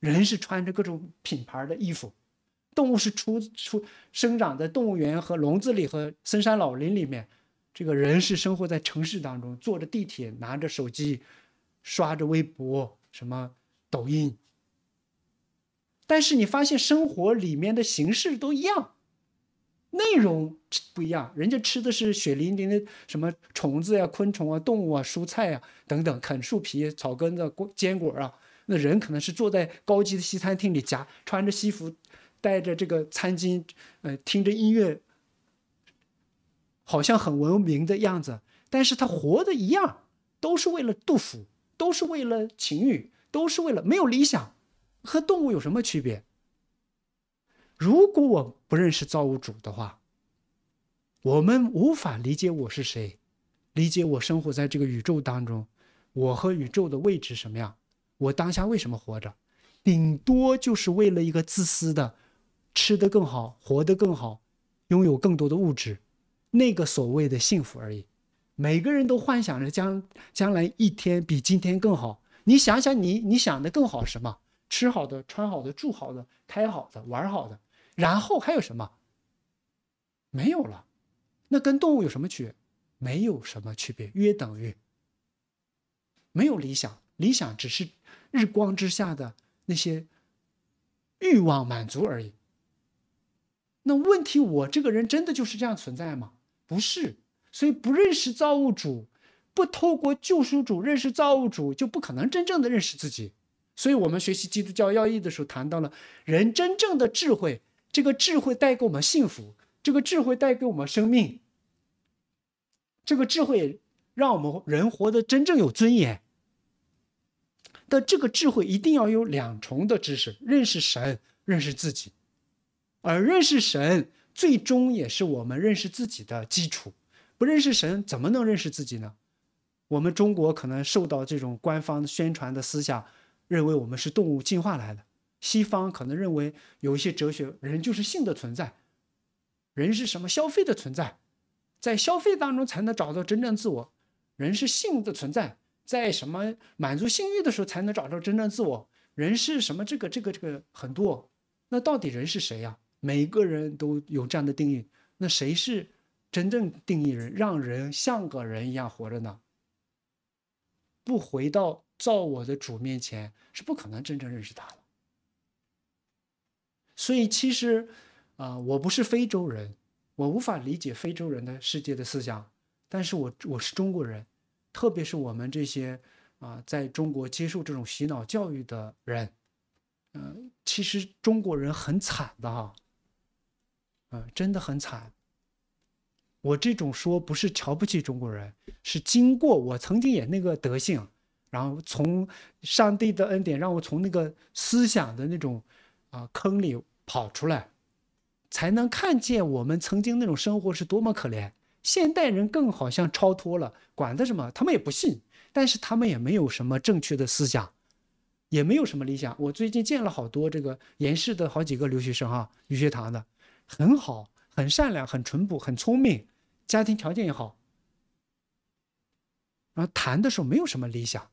人是穿着各种品牌的衣服；动物是出出生长在动物园和笼子里和深山老林里面。这个人是生活在城市当中，坐着地铁，拿着手机，刷着微博，什么抖音。但是你发现生活里面的形式都一样，内容不一样。人家吃的是血淋淋的什么虫子呀、昆虫啊、动物啊、蔬菜啊等等，啃树皮、草根子、果坚果啊。那人可能是坐在高级的西餐厅里，夹穿着西服，带着这个餐巾，呃，听着音乐。好像很文明的样子，但是他活的一样，都是为了杜甫，都是为了秦欲，都是为了没有理想，和动物有什么区别？如果我不认识造物主的话，我们无法理解我是谁，理解我生活在这个宇宙当中，我和宇宙的位置什么样？我当下为什么活着？顶多就是为了一个自私的，吃得更好，活得更好，拥有更多的物质。那个所谓的幸福而已，每个人都幻想着将将来一天比今天更好。你想想，你你想的更好什么？吃好的、穿好的、住好的、开好的、玩好的，然后还有什么？没有了。那跟动物有什么区？别？没有什么区别，约等于没有理想。理想只是日光之下的那些欲望满足而已。那问题，我这个人真的就是这样存在吗？不是，所以不认识造物主，不透过救赎主认识造物主，就不可能真正的认识自己。所以，我们学习基督教要义的时候，谈到了人真正的智慧，这个智慧带给我们幸福，这个智慧带给我们生命，这个智慧让我们人活得真正有尊严。但这个智慧一定要有两重的知识：认识神，认识自己，而认识神。最终也是我们认识自己的基础。不认识神，怎么能认识自己呢？我们中国可能受到这种官方宣传的思想，认为我们是动物进化来的。西方可能认为有一些哲学，人就是性的存在，人是什么消费的存在，在消费当中才能找到真正自我。人是性的存在，在什么满足性欲的时候才能找到真正自我？人是什么？这个、这个、这个很多。那到底人是谁呀？每个人都有这样的定义，那谁是真正定义人，让人像个人一样活着呢？不回到造我的主面前是不可能真正认识他的。所以其实，啊，我不是非洲人，我无法理解非洲人的世界的思想，但是我我是中国人，特别是我们这些啊在中国接受这种洗脑教育的人，嗯，其实中国人很惨的哈。啊，真的很惨。我这种说不是瞧不起中国人，是经过我曾经也那个德性，然后从上帝的恩典让我从那个思想的那种啊坑里跑出来，才能看见我们曾经那种生活是多么可怜。现代人更好像超脱了，管他什么，他们也不信，但是他们也没有什么正确的思想，也没有什么理想。我最近见了好多这个延世的好几个留学生啊，语学堂的。很好，很善良，很淳朴，很聪明，家庭条件也好。然后谈的时候没有什么理想，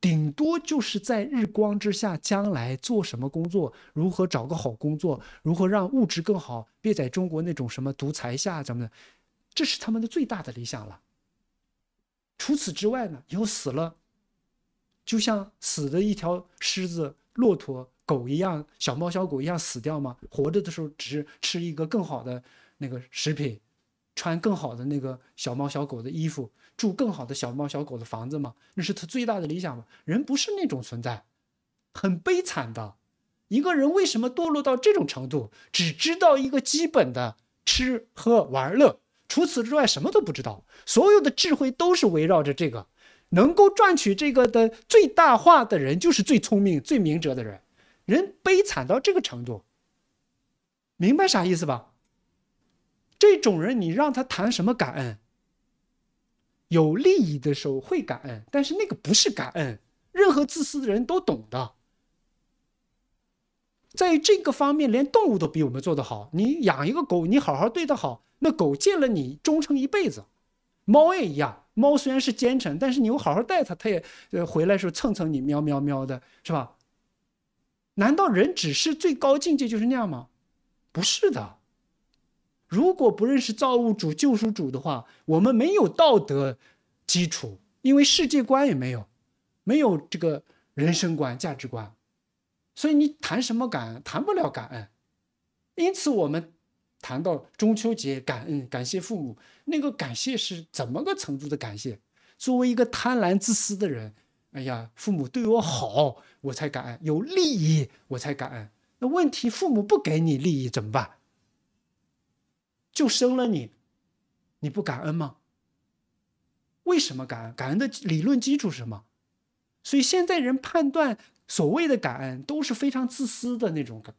顶多就是在日光之下，将来做什么工作，如何找个好工作，如何让物质更好，别在中国那种什么独裁下怎么的，这是他们的最大的理想了。除此之外呢，有死了，就像死的一条狮子、骆驼。狗一样，小猫、小狗一样死掉吗？活着的时候，只是吃一个更好的那个食品，穿更好的那个小猫、小狗的衣服，住更好的小猫、小狗的房子吗？那是他最大的理想吗？人不是那种存在，很悲惨的。一个人为什么堕落到这种程度？只知道一个基本的吃喝玩乐，除此之外什么都不知道。所有的智慧都是围绕着这个，能够赚取这个的最大化的人，就是最聪明、最明哲的人。人悲惨到这个程度，明白啥意思吧？这种人你让他谈什么感恩？有利益的时候会感恩，但是那个不是感恩。任何自私的人都懂的。在这个方面，连动物都比我们做的好。你养一个狗，你好好对它好，那狗见了你忠诚一辈子；猫也一样，猫虽然是奸臣，但是你又好好待它，它也回来时候蹭蹭你，喵喵喵的，是吧？难道人只是最高境界就是那样吗？不是的。如果不认识造物主、救赎主的话，我们没有道德基础，因为世界观也没有，没有这个人生观、价值观，所以你谈什么感恩，谈不了感恩。因此，我们谈到中秋节感恩、感谢父母，那个感谢是怎么个程度的感谢？作为一个贪婪自私的人。哎呀，父母对我好，我才感恩；有利益，我才感恩。那问题，父母不给你利益怎么办？就生了你，你不感恩吗？为什么感恩？感恩的理论基础是什么？所以现在人判断所谓的感恩都是非常自私的那种，感，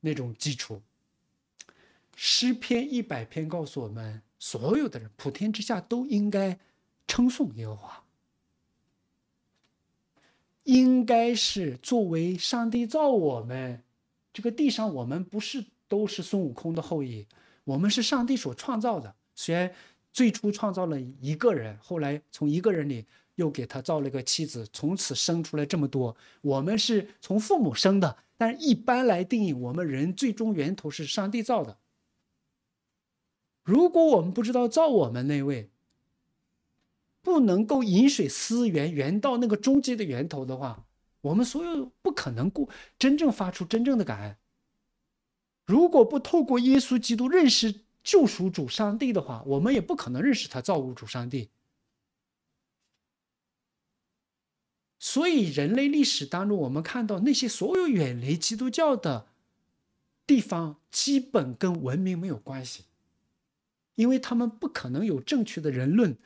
那种基础。诗篇一百篇告诉我们，所有的人，普天之下都应该称颂耶和华。应该是作为上帝造我们，这个地上我们不是都是孙悟空的后裔，我们是上帝所创造的。虽然最初创造了一个人，后来从一个人里又给他造了个妻子，从此生出来这么多。我们是从父母生的，但一般来定义，我们人最终源头是上帝造的。如果我们不知道造我们那位。不能够饮水思源，源到那个终极的源头的话，我们所有不可能过真正发出真正的感恩。如果不透过耶稣基督认识救赎主上帝的话，我们也不可能认识他造物主上帝。所以，人类历史当中，我们看到那些所有远离基督教的地方，基本跟文明没有关系，因为他们不可能有正确的人论。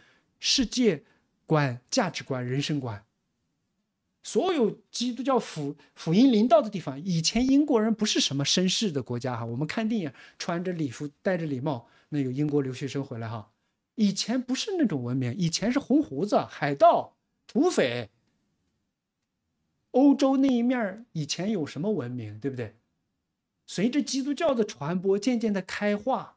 世界观、价值观、人生观，所有基督教辅辅音临到的地方，以前英国人不是什么绅士的国家哈。我们看电影，穿着礼服，戴着礼帽，那有英国留学生回来哈。以前不是那种文明，以前是红胡子海盗、土匪。欧洲那一面以前有什么文明，对不对？随着基督教的传播，渐渐的开化。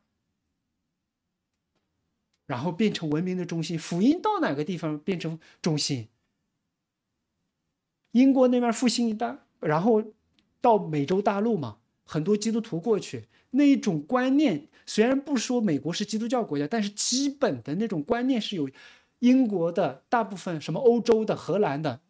然后变成文明的中心，福音到哪个地方变成中心？英国那边复兴一大，然后到美洲大陆嘛，很多基督徒过去，那一种观念虽然不说美国是基督教国家，但是基本的那种观念是有英国的大部分，什么欧洲的、荷兰的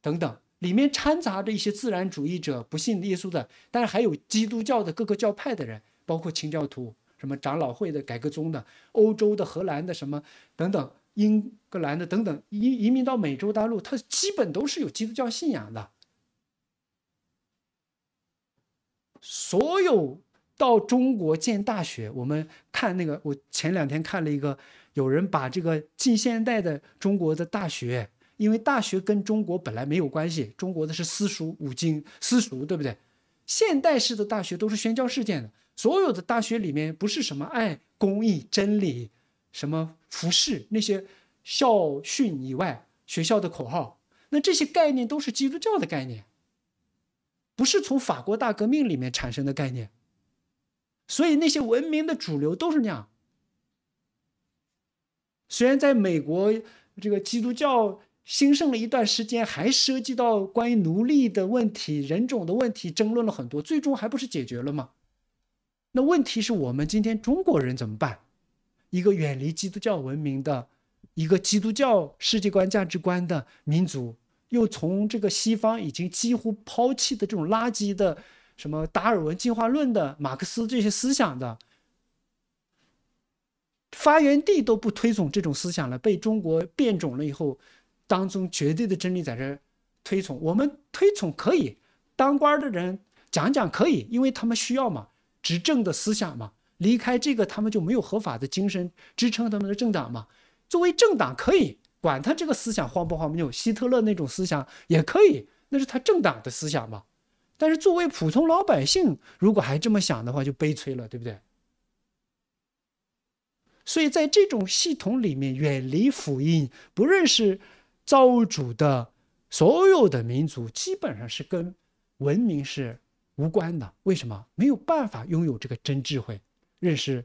等等，里面掺杂着一些自然主义者不信耶稣的，但是还有基督教的各个教派的人，包括清教徒。什么长老会的、改革宗的、欧洲的、荷兰的什么等等，英格兰的等等，移移民到美洲大陆，它基本都是有基督教信仰的。所有到中国建大学，我们看那个，我前两天看了一个，有人把这个近现代的中国的大学，因为大学跟中国本来没有关系，中国的是私塾、五经、私塾，对不对？现代式的大学都是宣教事件的。所有的大学里面，不是什么爱、公益、真理、什么服饰那些校训以外，学校的口号，那这些概念都是基督教的概念，不是从法国大革命里面产生的概念。所以那些文明的主流都是那样。虽然在美国，这个基督教兴盛了一段时间，还涉及到关于奴隶的问题、人种的问题，争论了很多，最终还不是解决了吗？那问题是我们今天中国人怎么办？一个远离基督教文明的、一个基督教世界观价值观的民族，又从这个西方已经几乎抛弃的这种垃圾的什么达尔文进化论的、马克思这些思想的发源地都不推崇这种思想了，被中国变种了以后，当中绝对的真理在这推崇，我们推崇可以，当官的人讲讲可以，因为他们需要嘛。执政的思想嘛，离开这个，他们就没有合法的精神支撑他们的政党嘛。作为政党可以管他这个思想荒不荒谬，希特勒那种思想也可以，那是他政党的思想嘛。但是作为普通老百姓，如果还这么想的话，就悲催了，对不对？所以在这种系统里面，远离福音、不认识造物主的所有的民族，基本上是跟文明是。无关的，为什么没有办法拥有这个真智慧，认识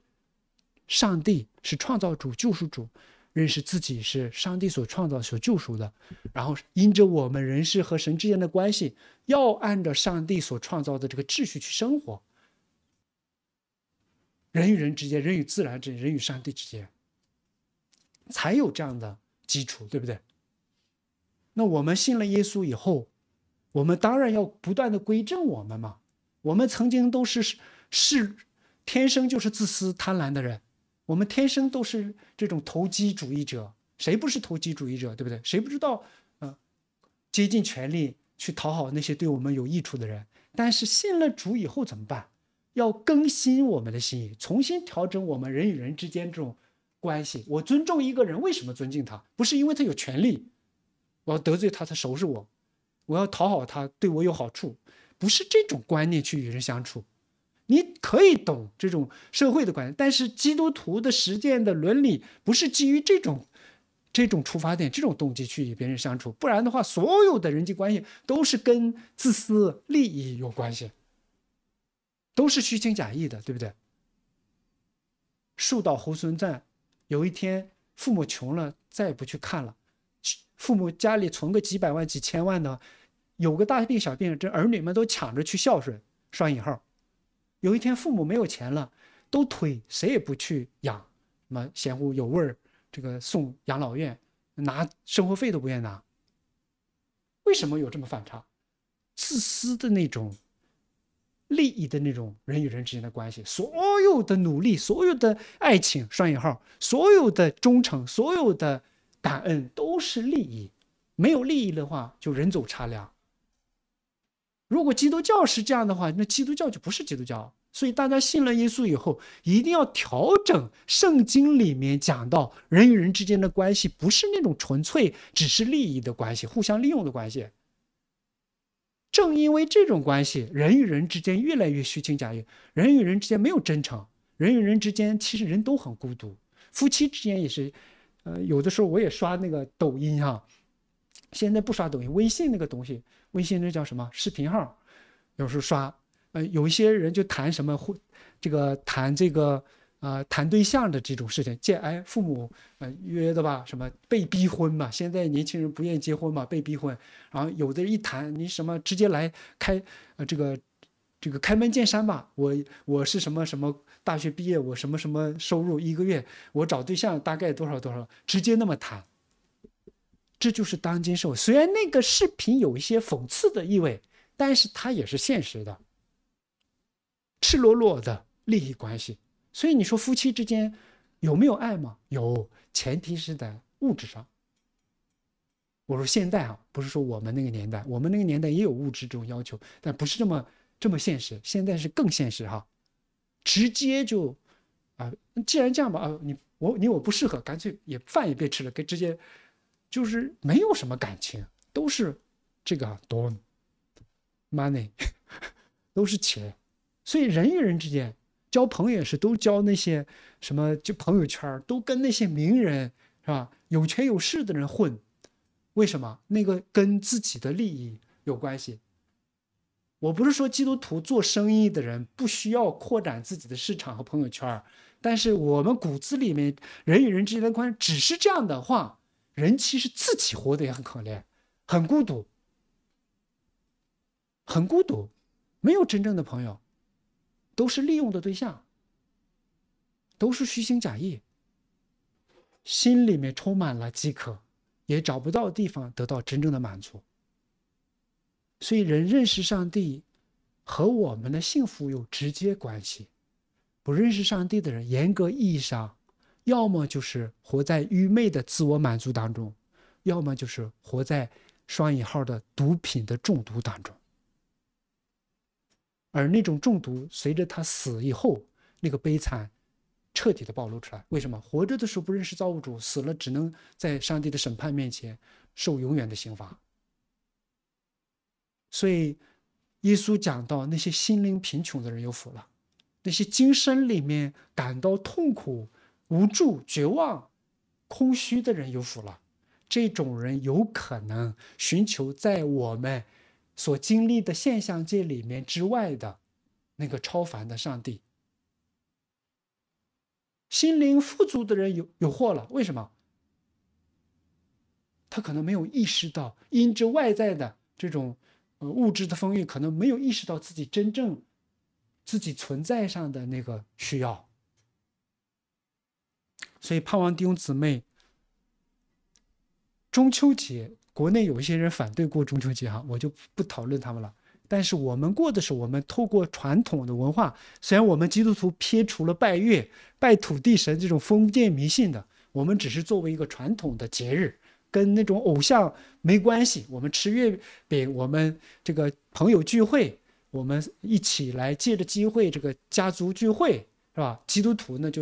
上帝是创造主、救赎主，认识自己是上帝所创造、所救赎的，然后因着我们人是和神之间的关系，要按照上帝所创造的这个秩序去生活，人与人之间、人与自然之间、人与上帝之间，才有这样的基础，对不对？那我们信了耶稣以后，我们当然要不断的归正我们嘛。我们曾经都是是天生就是自私贪婪的人，我们天生都是这种投机主义者，谁不是投机主义者，对不对？谁不知道，嗯，竭尽全力去讨好那些对我们有益处的人。但是信了主以后怎么办？要更新我们的心意，重新调整我们人与人之间这种关系。我尊重一个人，为什么尊敬他？不是因为他有权利，我要得罪他他收拾我，我要讨好他对我有好处。不是这种观念去与人相处，你可以懂这种社会的观念，但是基督徒的实践的伦理不是基于这种这种出发点、这种动机去与别人相处，不然的话，所有的人际关系都是跟自私利益有关系，都是虚情假意的，对不对？树倒猢狲散，有一天父母穷了，再也不去看了，父母家里存个几百万、几千万的。有个大病小病，这儿女们都抢着去孝顺（双引号）。有一天父母没有钱了，都推谁也不去养，什么嫌乎有味儿，这个送养老院，拿生活费都不愿意拿。为什么有这么反差？自私的那种利益的那种人与人之间的关系，所有的努力、所有的爱情（双引号）、所有的忠诚、所有的感恩都是利益。没有利益的话，就人走茶凉。如果基督教是这样的话，那基督教就不是基督教。所以大家信了耶稣以后，一定要调整圣经里面讲到人与人之间的关系，不是那种纯粹只是利益的关系、互相利用的关系。正因为这种关系，人与人之间越来越虚情假意，人与人之间没有真诚，人与人之间其实人都很孤独。夫妻之间也是，呃，有的时候我也刷那个抖音哈，现在不刷抖音，微信那个东西。微信那叫什么视频号？有时候刷，呃，有一些人就谈什么婚，这个谈这个，呃，谈对象的这种事情，见哎父母呃约的吧，什么被逼婚嘛，现在年轻人不愿意结婚嘛，被逼婚，然后有的人一谈你什么直接来开，呃这个这个开门见山吧，我我是什么什么大学毕业，我什么什么收入一个月，我找对象大概多少多少，直接那么谈。这就是当今社会，虽然那个视频有一些讽刺的意味，但是它也是现实的，赤裸裸的利益关系。所以你说夫妻之间有没有爱吗？有，前提是在物质上。我说现在啊，不是说我们那个年代，我们那个年代也有物质这种要求，但不是这么这么现实。现在是更现实哈，直接就啊，既然这样吧啊，你我你我不适合，干脆也饭也别吃了，给直接。就是没有什么感情，都是这个 don money 都是钱，所以人与人之间交朋友也是都交那些什么就朋友圈都跟那些名人是吧？有权有势的人混，为什么？那个跟自己的利益有关系。我不是说基督徒做生意的人不需要扩展自己的市场和朋友圈但是我们骨子里面人与人之间的关系只是这样的话。人其实自己活得也很可怜，很孤独，很孤独，没有真正的朋友，都是利用的对象，都是虚情假意，心里面充满了饥渴，也找不到地方得到真正的满足。所以，人认识上帝，和我们的幸福有直接关系。不认识上帝的人，严格意义上。要么就是活在愚昧的自我满足当中，要么就是活在双引号的毒品的中毒当中。而那种中毒，随着他死以后，那个悲惨彻底的暴露出来。为什么活着的时候不认识造物主，死了只能在上帝的审判面前受永远的刑罚？所以耶稣讲到，那些心灵贫穷的人有福了，那些精神里面感到痛苦。无助、绝望、空虚的人有福了，这种人有可能寻求在我们所经历的现象界里面之外的那个超凡的上帝。心灵富足的人有有祸了，为什么？他可能没有意识到，因之外在的这种呃物质的丰裕，可能没有意识到自己真正自己存在上的那个需要。所以，盼望弟兄姊妹，中秋节，国内有一些人反对过中秋节，哈，我就不讨论他们了。但是我们过的是我们透过传统的文化，虽然我们基督徒撇除了拜月、拜土地神这种封建迷信的，我们只是作为一个传统的节日，跟那种偶像没关系。我们吃月饼，我们这个朋友聚会，我们一起来借着机会，这个家族聚会，是吧？基督徒呢就。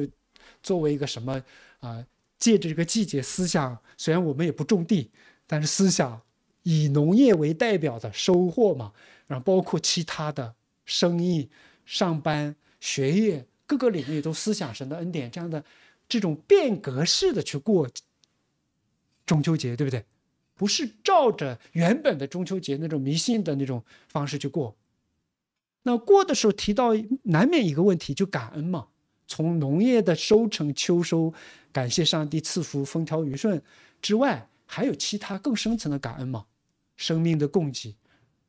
作为一个什么啊，借着这个季节思想，虽然我们也不种地，但是思想以农业为代表的收获嘛，然后包括其他的生意、上班、学业，各个领域都思想神的恩典这样的这种变革式的去过中秋节，对不对？不是照着原本的中秋节那种迷信的那种方式去过。那过的时候提到难免一个问题，就感恩嘛。从农业的收成、秋收，感谢上帝赐福、风调雨顺之外，还有其他更深层的感恩吗？生命的供给。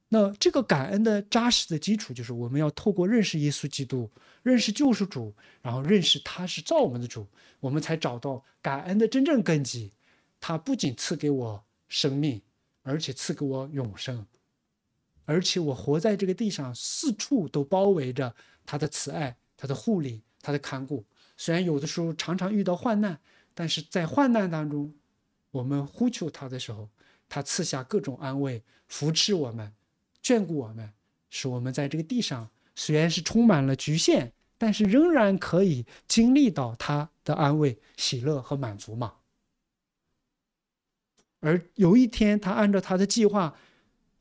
那这个感恩的扎实的基础，就是我们要透过认识耶稣基督、认识救世主，然后认识他是造我们的主，我们才找到感恩的真正根基。他不仅赐给我生命，而且赐给我永生，而且我活在这个地上，四处都包围着他的慈爱、他的护理。他的看顾，虽然有的时候常常遇到患难，但是在患难当中，我们呼求他的时候，他赐下各种安慰、扶持我们、眷顾我们，使我们在这个地上虽然是充满了局限，但是仍然可以经历到他的安慰、喜乐和满足嘛。而有一天，他按照他的计划，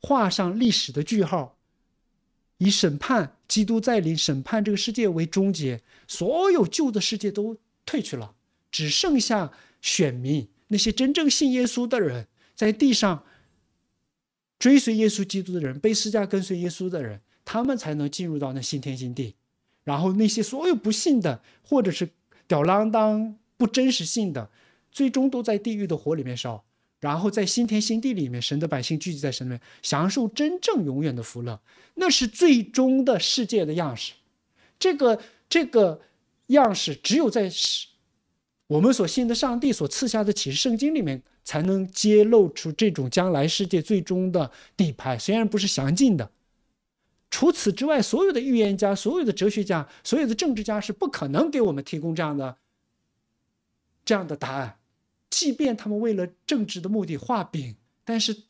画上历史的句号。以审判基督再临、审判这个世界为终结，所有旧的世界都退去了，只剩下选民，那些真正信耶稣的人，在地上追随耶稣基督的人、被施加跟随耶稣的人，他们才能进入到那新天新地。然后那些所有不信的，或者是吊郎当、不真实信的，最终都在地狱的火里面烧。然后在新天新地里面，神的百姓聚集在神面享受真正永远的福乐，那是最终的世界的样式。这个这个样式只有在我们所信的上帝所赐下的启示圣经里面，才能揭露出这种将来世界最终的底牌。虽然不是详尽的，除此之外，所有的预言家、所有的哲学家、所有的政治家是不可能给我们提供这样的这样的答案。即便他们为了政治的目的画饼，但是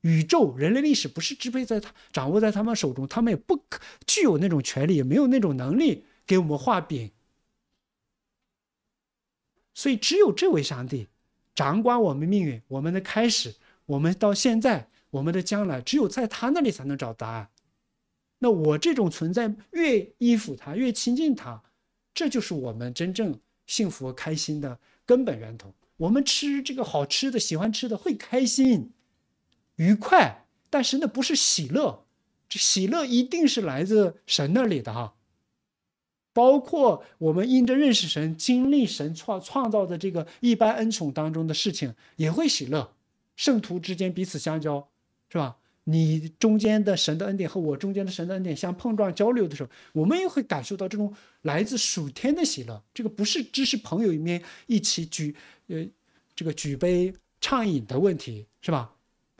宇宙、人类历史不是支配在他、掌握在他们手中，他们也不具有那种权利，也没有那种能力给我们画饼。所以，只有这位上帝掌管我们命运、我们的开始、我们到现在、我们的将来，只有在他那里才能找答案。那我这种存在越依附他，越亲近他，这就是我们真正幸福和开心的根本源头。我们吃这个好吃的、喜欢吃的会开心、愉快，但是那不是喜乐，这喜乐一定是来自神那里的哈。包括我们因着认识神、经历神创创造的这个一般恩宠当中的事情，也会喜乐。圣徒之间彼此相交，是吧？你中间的神的恩典和我中间的神的恩典相碰撞交流的时候，我们也会感受到这种来自属天的喜乐。这个不是知识朋友里面一起举，呃，这个举杯畅饮的问题是吧？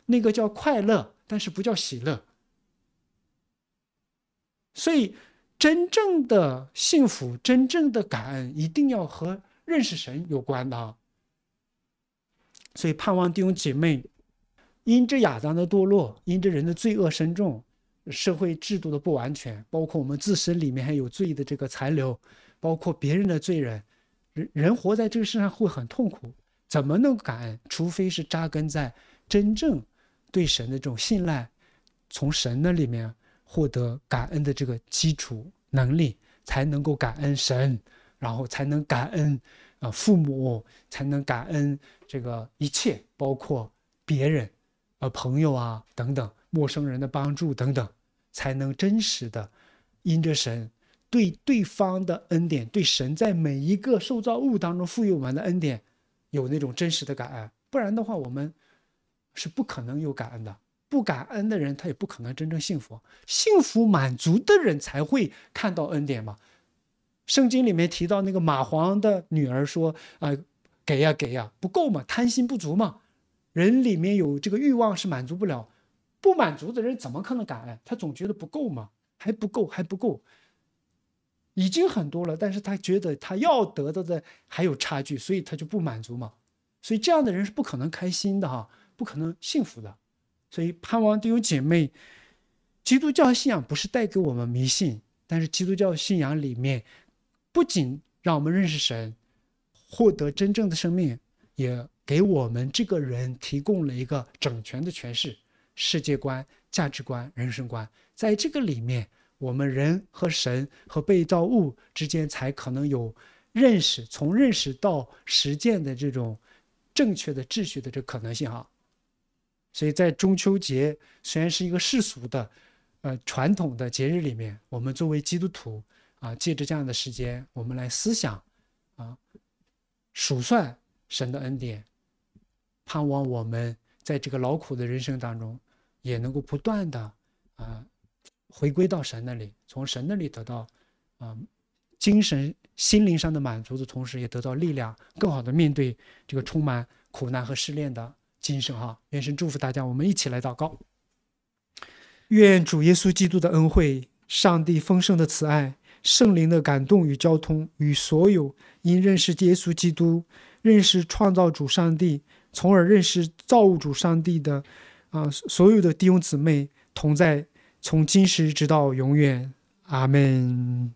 那个叫快乐，但是不叫喜乐。所以，真正的幸福、真正的感恩，一定要和认识神有关的啊。所以，盼望弟兄姐妹。因着亚当的堕落，因着人的罪恶深重，社会制度的不完全，包括我们自身里面还有罪的这个残留，包括别人的罪人，人人活在这个世上会很痛苦，怎么能感恩？除非是扎根在真正对神的这种信赖，从神那里面获得感恩的这个基础能力，才能够感恩神，然后才能感恩啊父母，才能感恩这个一切，包括别人。啊，朋友啊，等等，陌生人的帮助等等，才能真实的因着神对对方的恩典，对神在每一个受造物当中赋予我们的恩典，有那种真实的感恩。不然的话，我们是不可能有感恩的。不感恩的人，他也不可能真正幸福。幸福满足的人才会看到恩典嘛。圣经里面提到那个马皇的女儿说：“啊，给呀，给呀，不够嘛，贪心不足嘛。”人里面有这个欲望是满足不了，不满足的人怎么可能感恩？他总觉得不够嘛，还不够，还不够，已经很多了，但是他觉得他要得到的还有差距，所以他就不满足嘛。所以这样的人是不可能开心的哈，不可能幸福的。所以盼望弟兄姐妹，基督教信仰不是带给我们迷信，但是基督教信仰里面不仅让我们认识神，获得真正的生命。也给我们这个人提供了一个整全的诠释世界观、价值观、人生观，在这个里面，我们人和神和被造物之间才可能有认识，从认识到实践的这种正确的秩序的这可能性哈。所以在中秋节虽然是一个世俗的，呃传统的节日里面，我们作为基督徒啊，借着这样的时间，我们来思想啊，数算。神的恩典，盼望我们在这个劳苦的人生当中，也能够不断的啊回归到神那里，从神那里得到啊精神心灵上的满足的同时，也得到力量，更好的面对这个充满苦难和试炼的精神。哈，愿神祝福大家，我们一起来祷告。愿主耶稣基督的恩惠、上帝丰盛的慈爱、圣灵的感动与交通，与所有因认识耶稣基督。认识创造主上帝，从而认识造物主上帝的，啊，所有的弟兄姊妹同在，从今时直到永远，阿门。